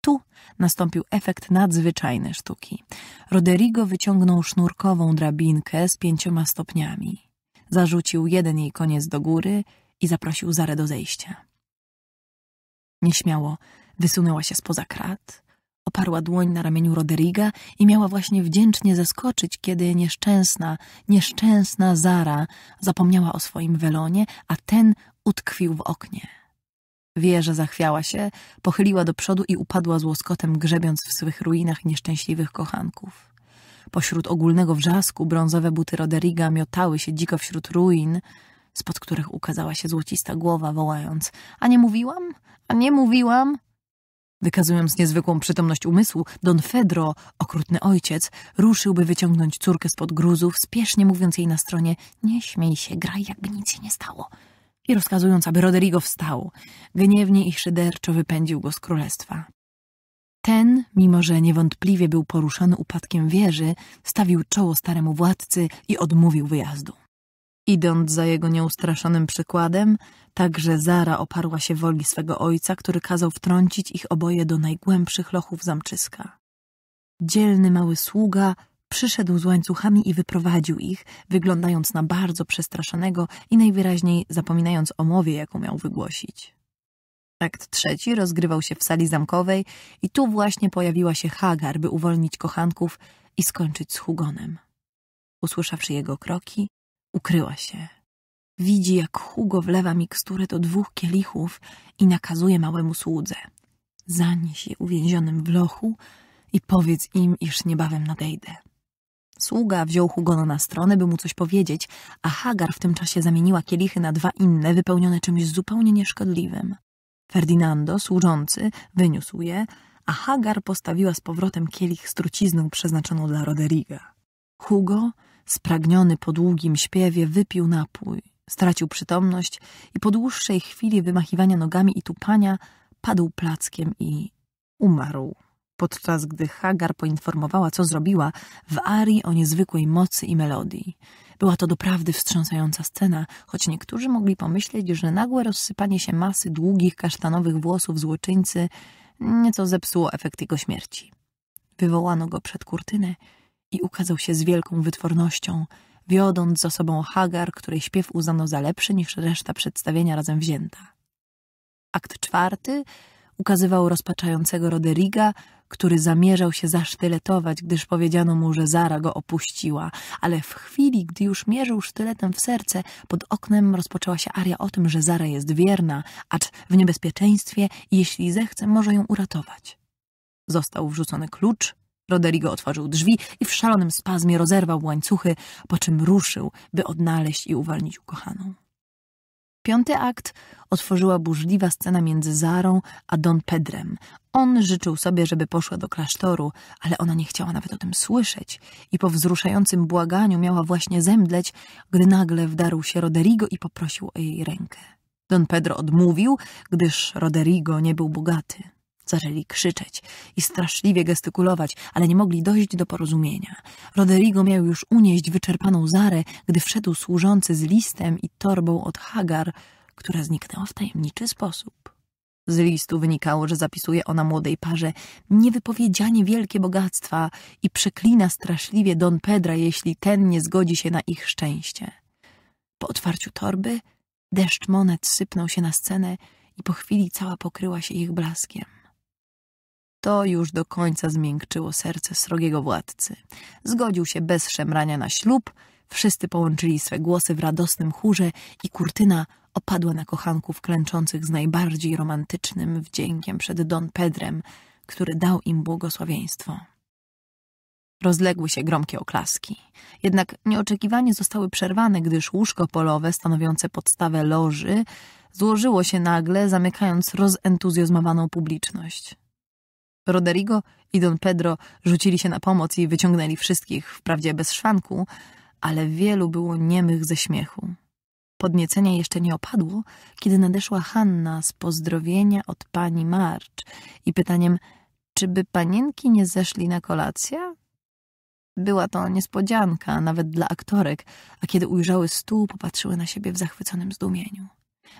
Tu nastąpił efekt nadzwyczajny sztuki. Roderigo wyciągnął sznurkową drabinkę z pięcioma stopniami. Zarzucił jeden jej koniec do góry i zaprosił Zarę do zejścia. Nieśmiało wysunęła się spoza krat, oparła dłoń na ramieniu Roderiga i miała właśnie wdzięcznie zaskoczyć, kiedy nieszczęsna, nieszczęsna Zara zapomniała o swoim welonie, a ten utkwił w oknie. Wieża zachwiała się, pochyliła do przodu i upadła z łoskotem, grzebiąc w swych ruinach nieszczęśliwych kochanków. Pośród ogólnego wrzasku brązowe buty Roderiga miotały się dziko wśród ruin, spod których ukazała się złocista głowa, wołając: A nie mówiłam? A nie mówiłam? Wykazując niezwykłą przytomność umysłu, Don Fedro, okrutny ojciec, ruszyłby wyciągnąć córkę spod gruzów, spiesznie mówiąc jej na stronie nie śmiej się, graj, jakby nic się nie stało. I rozkazując, aby Roderigo wstał, gniewnie i szyderczo wypędził go z królestwa. Ten, mimo że niewątpliwie był poruszony upadkiem wieży, stawił czoło staremu władcy i odmówił wyjazdu. Idąc za jego nieustraszonym przykładem, także Zara oparła się woli swego ojca, który kazał wtrącić ich oboje do najgłębszych lochów zamczyska. Dzielny mały sługa przyszedł z łańcuchami i wyprowadził ich, wyglądając na bardzo przestraszonego i najwyraźniej zapominając o mowie, jaką miał wygłosić. Akt trzeci rozgrywał się w sali zamkowej i tu właśnie pojawiła się Hagar, by uwolnić kochanków i skończyć z Hugonem. Usłyszawszy jego kroki, Ukryła się. Widzi, jak Hugo wlewa miksturę do dwóch kielichów i nakazuje małemu słudze. Zanieś je uwięzionym w lochu i powiedz im, iż niebawem nadejdę. Sługa wziął Hugona na stronę, by mu coś powiedzieć, a Hagar w tym czasie zamieniła kielichy na dwa inne, wypełnione czymś zupełnie nieszkodliwym. Ferdinando, służący, wyniósł je, a Hagar postawiła z powrotem kielich z trucizną przeznaczoną dla Roderiga. Hugo Spragniony po długim śpiewie wypił napój, stracił przytomność i po dłuższej chwili wymachiwania nogami i tupania padł plackiem i umarł. Podczas gdy Hagar poinformowała, co zrobiła, w arii o niezwykłej mocy i melodii. Była to doprawdy wstrząsająca scena, choć niektórzy mogli pomyśleć, że nagłe rozsypanie się masy długich kasztanowych włosów złoczyńcy nieco zepsuło efekt jego śmierci. Wywołano go przed kurtynę i ukazał się z wielką wytwornością, wiodąc za sobą Hagar, której śpiew uznano za lepszy niż reszta przedstawienia razem wzięta. Akt czwarty ukazywał rozpaczającego Roderiga, który zamierzał się zasztyletować, gdyż powiedziano mu, że Zara go opuściła, ale w chwili, gdy już mierzył sztyletem w serce, pod oknem rozpoczęła się aria o tym, że Zara jest wierna, acz w niebezpieczeństwie i jeśli zechce, może ją uratować. Został wrzucony klucz Roderigo otworzył drzwi i w szalonym spazmie rozerwał łańcuchy, po czym ruszył, by odnaleźć i uwolnić ukochaną. Piąty akt otworzyła burzliwa scena między Zarą a Don Pedrem. On życzył sobie, żeby poszła do klasztoru, ale ona nie chciała nawet o tym słyszeć i po wzruszającym błaganiu miała właśnie zemdleć, gdy nagle wdarł się Roderigo i poprosił o jej rękę. Don Pedro odmówił, gdyż Roderigo nie był bogaty. Zaczęli krzyczeć i straszliwie gestykulować, ale nie mogli dojść do porozumienia. Roderigo miał już unieść wyczerpaną Zarę, gdy wszedł służący z listem i torbą od Hagar, która zniknęła w tajemniczy sposób. Z listu wynikało, że zapisuje ona młodej parze niewypowiedzianie wielkie bogactwa i przeklina straszliwie Don Pedra, jeśli ten nie zgodzi się na ich szczęście. Po otwarciu torby deszcz monet sypnął się na scenę i po chwili cała pokryła się ich blaskiem. To już do końca zmiękczyło serce srogiego władcy. Zgodził się bez szemrania na ślub, wszyscy połączyli swe głosy w radosnym chórze i kurtyna opadła na kochanków klęczących z najbardziej romantycznym wdziękiem przed Don Pedrem, który dał im błogosławieństwo. Rozległy się gromkie oklaski. Jednak nieoczekiwanie zostały przerwane, gdyż łóżko polowe, stanowiące podstawę loży, złożyło się nagle, zamykając rozentuzjazmowaną publiczność. Roderigo i Don Pedro rzucili się na pomoc i wyciągnęli wszystkich, wprawdzie bez szwanku, ale wielu było niemych ze śmiechu. Podniecenie jeszcze nie opadło, kiedy nadeszła Hanna z pozdrowienia od pani March i pytaniem, czyby panienki nie zeszli na kolację? Była to niespodzianka, nawet dla aktorek, a kiedy ujrzały stół, popatrzyły na siebie w zachwyconym zdumieniu.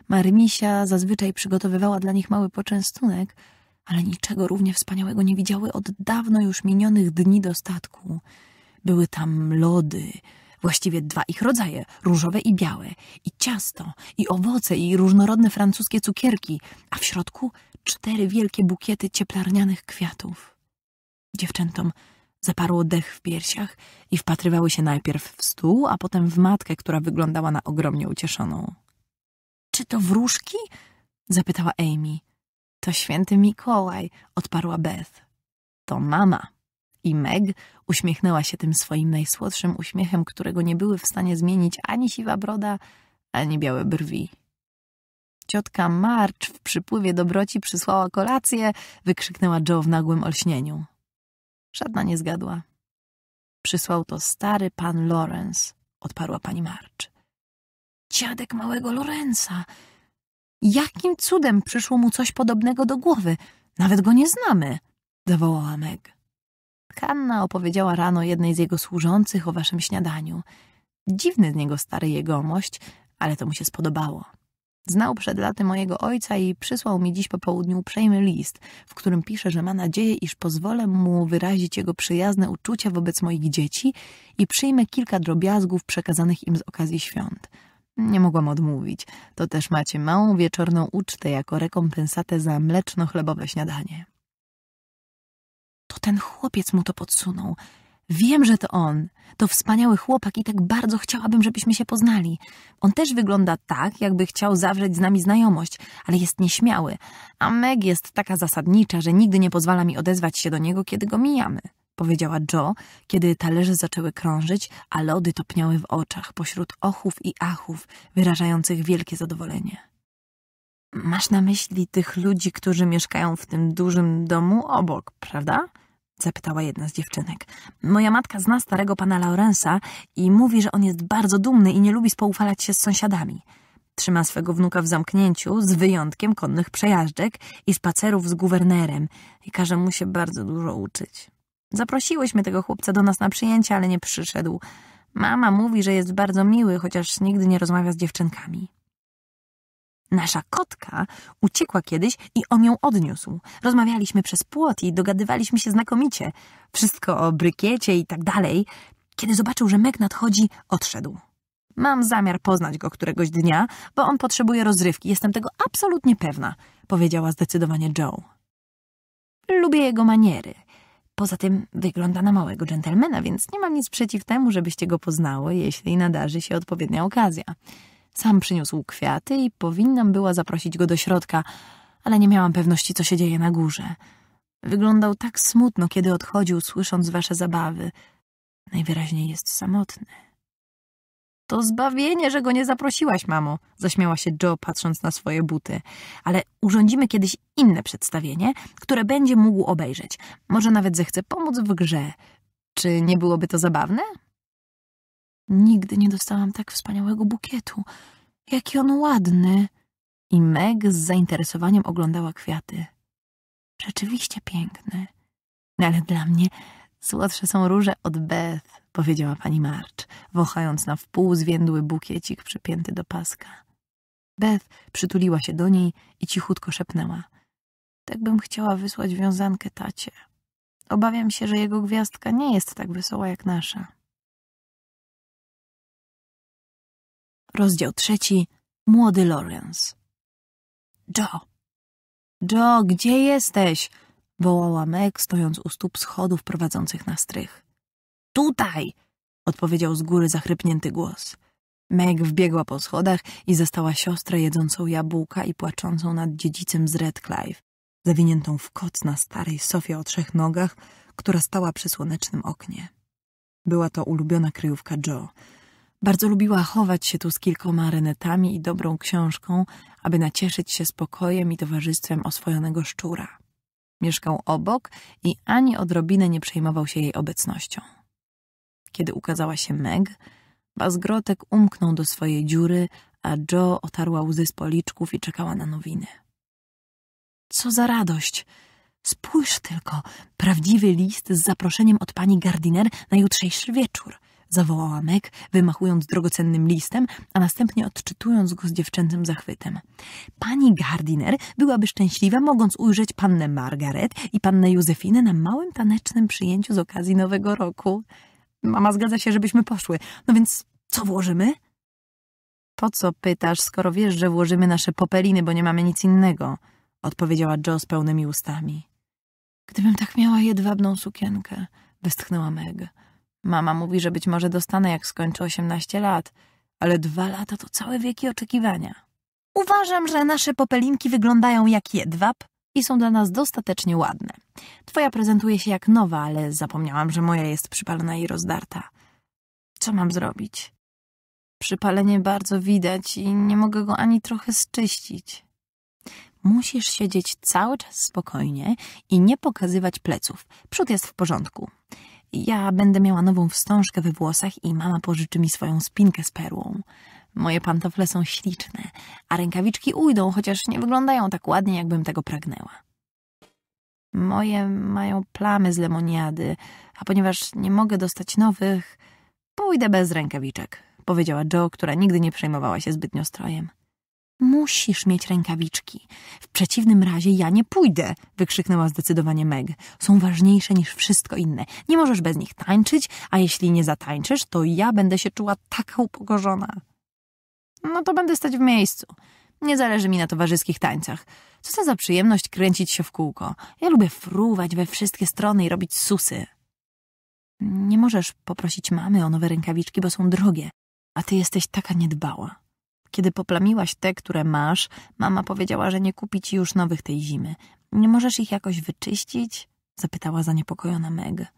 Marmisia zazwyczaj przygotowywała dla nich mały poczęstunek, ale niczego równie wspaniałego nie widziały od dawno już minionych dni do statku. Były tam lody, właściwie dwa ich rodzaje, różowe i białe, i ciasto, i owoce, i różnorodne francuskie cukierki, a w środku cztery wielkie bukiety cieplarnianych kwiatów. Dziewczętom zaparło dech w piersiach i wpatrywały się najpierw w stół, a potem w matkę, która wyglądała na ogromnie ucieszoną. — Czy to wróżki? — zapytała Amy. To święty Mikołaj, odparła Beth. To mama. I Meg uśmiechnęła się tym swoim najsłodszym uśmiechem, którego nie były w stanie zmienić ani siwa broda, ani białe brwi. Ciotka Marcz w przypływie dobroci przysłała kolację, wykrzyknęła Joe w nagłym olśnieniu. Żadna nie zgadła. Przysłał to stary pan Lawrence, odparła pani Marcz. Dziadek małego Lorenza, Jakim cudem przyszło mu coś podobnego do głowy? Nawet go nie znamy, zawołała Meg. Kanna opowiedziała rano jednej z jego służących o waszym śniadaniu. Dziwny z niego stary jegomość, ale to mu się spodobało. Znał przed laty mojego ojca i przysłał mi dziś po południu uprzejmy list, w którym pisze, że ma nadzieję, iż pozwolę mu wyrazić jego przyjazne uczucia wobec moich dzieci i przyjmę kilka drobiazgów przekazanych im z okazji świąt – nie mogłam odmówić. To też macie małą wieczorną ucztę jako rekompensatę za mleczno-chlebowe śniadanie. To ten chłopiec mu to podsunął. Wiem, że to on. To wspaniały chłopak i tak bardzo chciałabym, żebyśmy się poznali. On też wygląda tak, jakby chciał zawrzeć z nami znajomość, ale jest nieśmiały. A Meg jest taka zasadnicza, że nigdy nie pozwala mi odezwać się do niego, kiedy go mijamy powiedziała Joe, kiedy talerze zaczęły krążyć, a lody topniały w oczach pośród ochów i achów, wyrażających wielkie zadowolenie. Masz na myśli tych ludzi, którzy mieszkają w tym dużym domu obok, prawda? zapytała jedna z dziewczynek. Moja matka zna starego pana Laurensa i mówi, że on jest bardzo dumny i nie lubi spoufalać się z sąsiadami. Trzyma swego wnuka w zamknięciu, z wyjątkiem konnych przejażdżek i spacerów z guwernerem i każe mu się bardzo dużo uczyć. Zaprosiłyśmy tego chłopca do nas na przyjęcie, ale nie przyszedł. Mama mówi, że jest bardzo miły, chociaż nigdy nie rozmawia z dziewczynkami. Nasza kotka uciekła kiedyś i on ją odniósł. Rozmawialiśmy przez płot i dogadywaliśmy się znakomicie. Wszystko o brykiecie i tak dalej. Kiedy zobaczył, że Meg nadchodzi, odszedł. Mam zamiar poznać go któregoś dnia, bo on potrzebuje rozrywki. Jestem tego absolutnie pewna, powiedziała zdecydowanie Joe. Lubię jego maniery. Poza tym wygląda na małego dżentelmena, więc nie mam nic przeciw temu, żebyście go poznały, jeśli nadarzy się odpowiednia okazja. Sam przyniósł kwiaty i powinnam była zaprosić go do środka, ale nie miałam pewności, co się dzieje na górze. Wyglądał tak smutno, kiedy odchodził, słysząc wasze zabawy. Najwyraźniej jest samotny. To zbawienie, że go nie zaprosiłaś, mamo, zaśmiała się Joe, patrząc na swoje buty. Ale urządzimy kiedyś inne przedstawienie, które będzie mógł obejrzeć. Może nawet zechce pomóc w grze. Czy nie byłoby to zabawne? Nigdy nie dostałam tak wspaniałego bukietu. Jaki on ładny! I Meg z zainteresowaniem oglądała kwiaty. Rzeczywiście piękny. No, ale dla mnie Słodsze są róże od Beth, powiedziała pani March, wąchając na wpół zwiędły bukiecik przypięty do paska. Beth przytuliła się do niej i cichutko szepnęła. Tak bym chciała wysłać wiązankę tacie. Obawiam się, że jego gwiazdka nie jest tak wesoła jak nasza. Rozdział trzeci. Młody Lawrence. Joe. Joe, gdzie jesteś? wołała Meg, stojąc u stóp schodów prowadzących na strych. Tutaj! odpowiedział z góry zachrypnięty głos. Meg wbiegła po schodach i zastała siostrę jedzącą jabłka i płaczącą nad dziedzicem z Redcliffe, zawiniętą w koc na starej sofie o trzech nogach, która stała przy słonecznym oknie. Była to ulubiona kryjówka Joe. Bardzo lubiła chować się tu z kilkoma renetami i dobrą książką, aby nacieszyć się spokojem i towarzystwem oswojonego szczura. Mieszkał obok i ani odrobinę nie przejmował się jej obecnością. Kiedy ukazała się Meg, Bazgrotek umknął do swojej dziury, a Joe otarła łzy z policzków i czekała na nowiny. Co za radość! Spójrz tylko, prawdziwy list z zaproszeniem od pani Gardiner na jutrzejszy wieczór – zawołała Meg, wymachując drogocennym listem, a następnie odczytując go z dziewczęcym zachwytem. Pani Gardiner byłaby szczęśliwa, mogąc ujrzeć pannę Margaret i pannę Józefinę na małym tanecznym przyjęciu z okazji Nowego Roku. Mama zgadza się, żebyśmy poszły. No więc co włożymy? Po co pytasz, skoro wiesz, że włożymy nasze popeliny, bo nie mamy nic innego? Odpowiedziała Joe z pełnymi ustami. Gdybym tak miała jedwabną sukienkę, westchnęła Meg. Mama mówi, że być może dostanę, jak skończę 18 lat, ale dwa lata to całe wieki oczekiwania. Uważam, że nasze popelinki wyglądają jak jedwab i są dla nas dostatecznie ładne. Twoja prezentuje się jak nowa, ale zapomniałam, że moja jest przypalona i rozdarta. Co mam zrobić? Przypalenie bardzo widać i nie mogę go ani trochę zczyścić. Musisz siedzieć cały czas spokojnie i nie pokazywać pleców. Przód jest w porządku. Ja będę miała nową wstążkę we włosach i mama pożyczy mi swoją spinkę z perłą. Moje pantofle są śliczne, a rękawiczki ujdą, chociaż nie wyglądają tak ładnie, jakbym tego pragnęła. Moje mają plamy z lemoniady, a ponieważ nie mogę dostać nowych, pójdę bez rękawiczek, powiedziała Jo, która nigdy nie przejmowała się zbytnio strojem. Musisz mieć rękawiczki. W przeciwnym razie ja nie pójdę, wykrzyknęła zdecydowanie Meg. Są ważniejsze niż wszystko inne. Nie możesz bez nich tańczyć, a jeśli nie zatańczysz, to ja będę się czuła taka upokorzona. No to będę stać w miejscu. Nie zależy mi na towarzyskich tańcach. Co to za przyjemność kręcić się w kółko. Ja lubię fruwać we wszystkie strony i robić susy. Nie możesz poprosić mamy o nowe rękawiczki, bo są drogie, a ty jesteś taka niedbała. Kiedy poplamiłaś te, które masz, mama powiedziała, że nie kupi ci już nowych tej zimy. Nie możesz ich jakoś wyczyścić? Zapytała zaniepokojona Meg.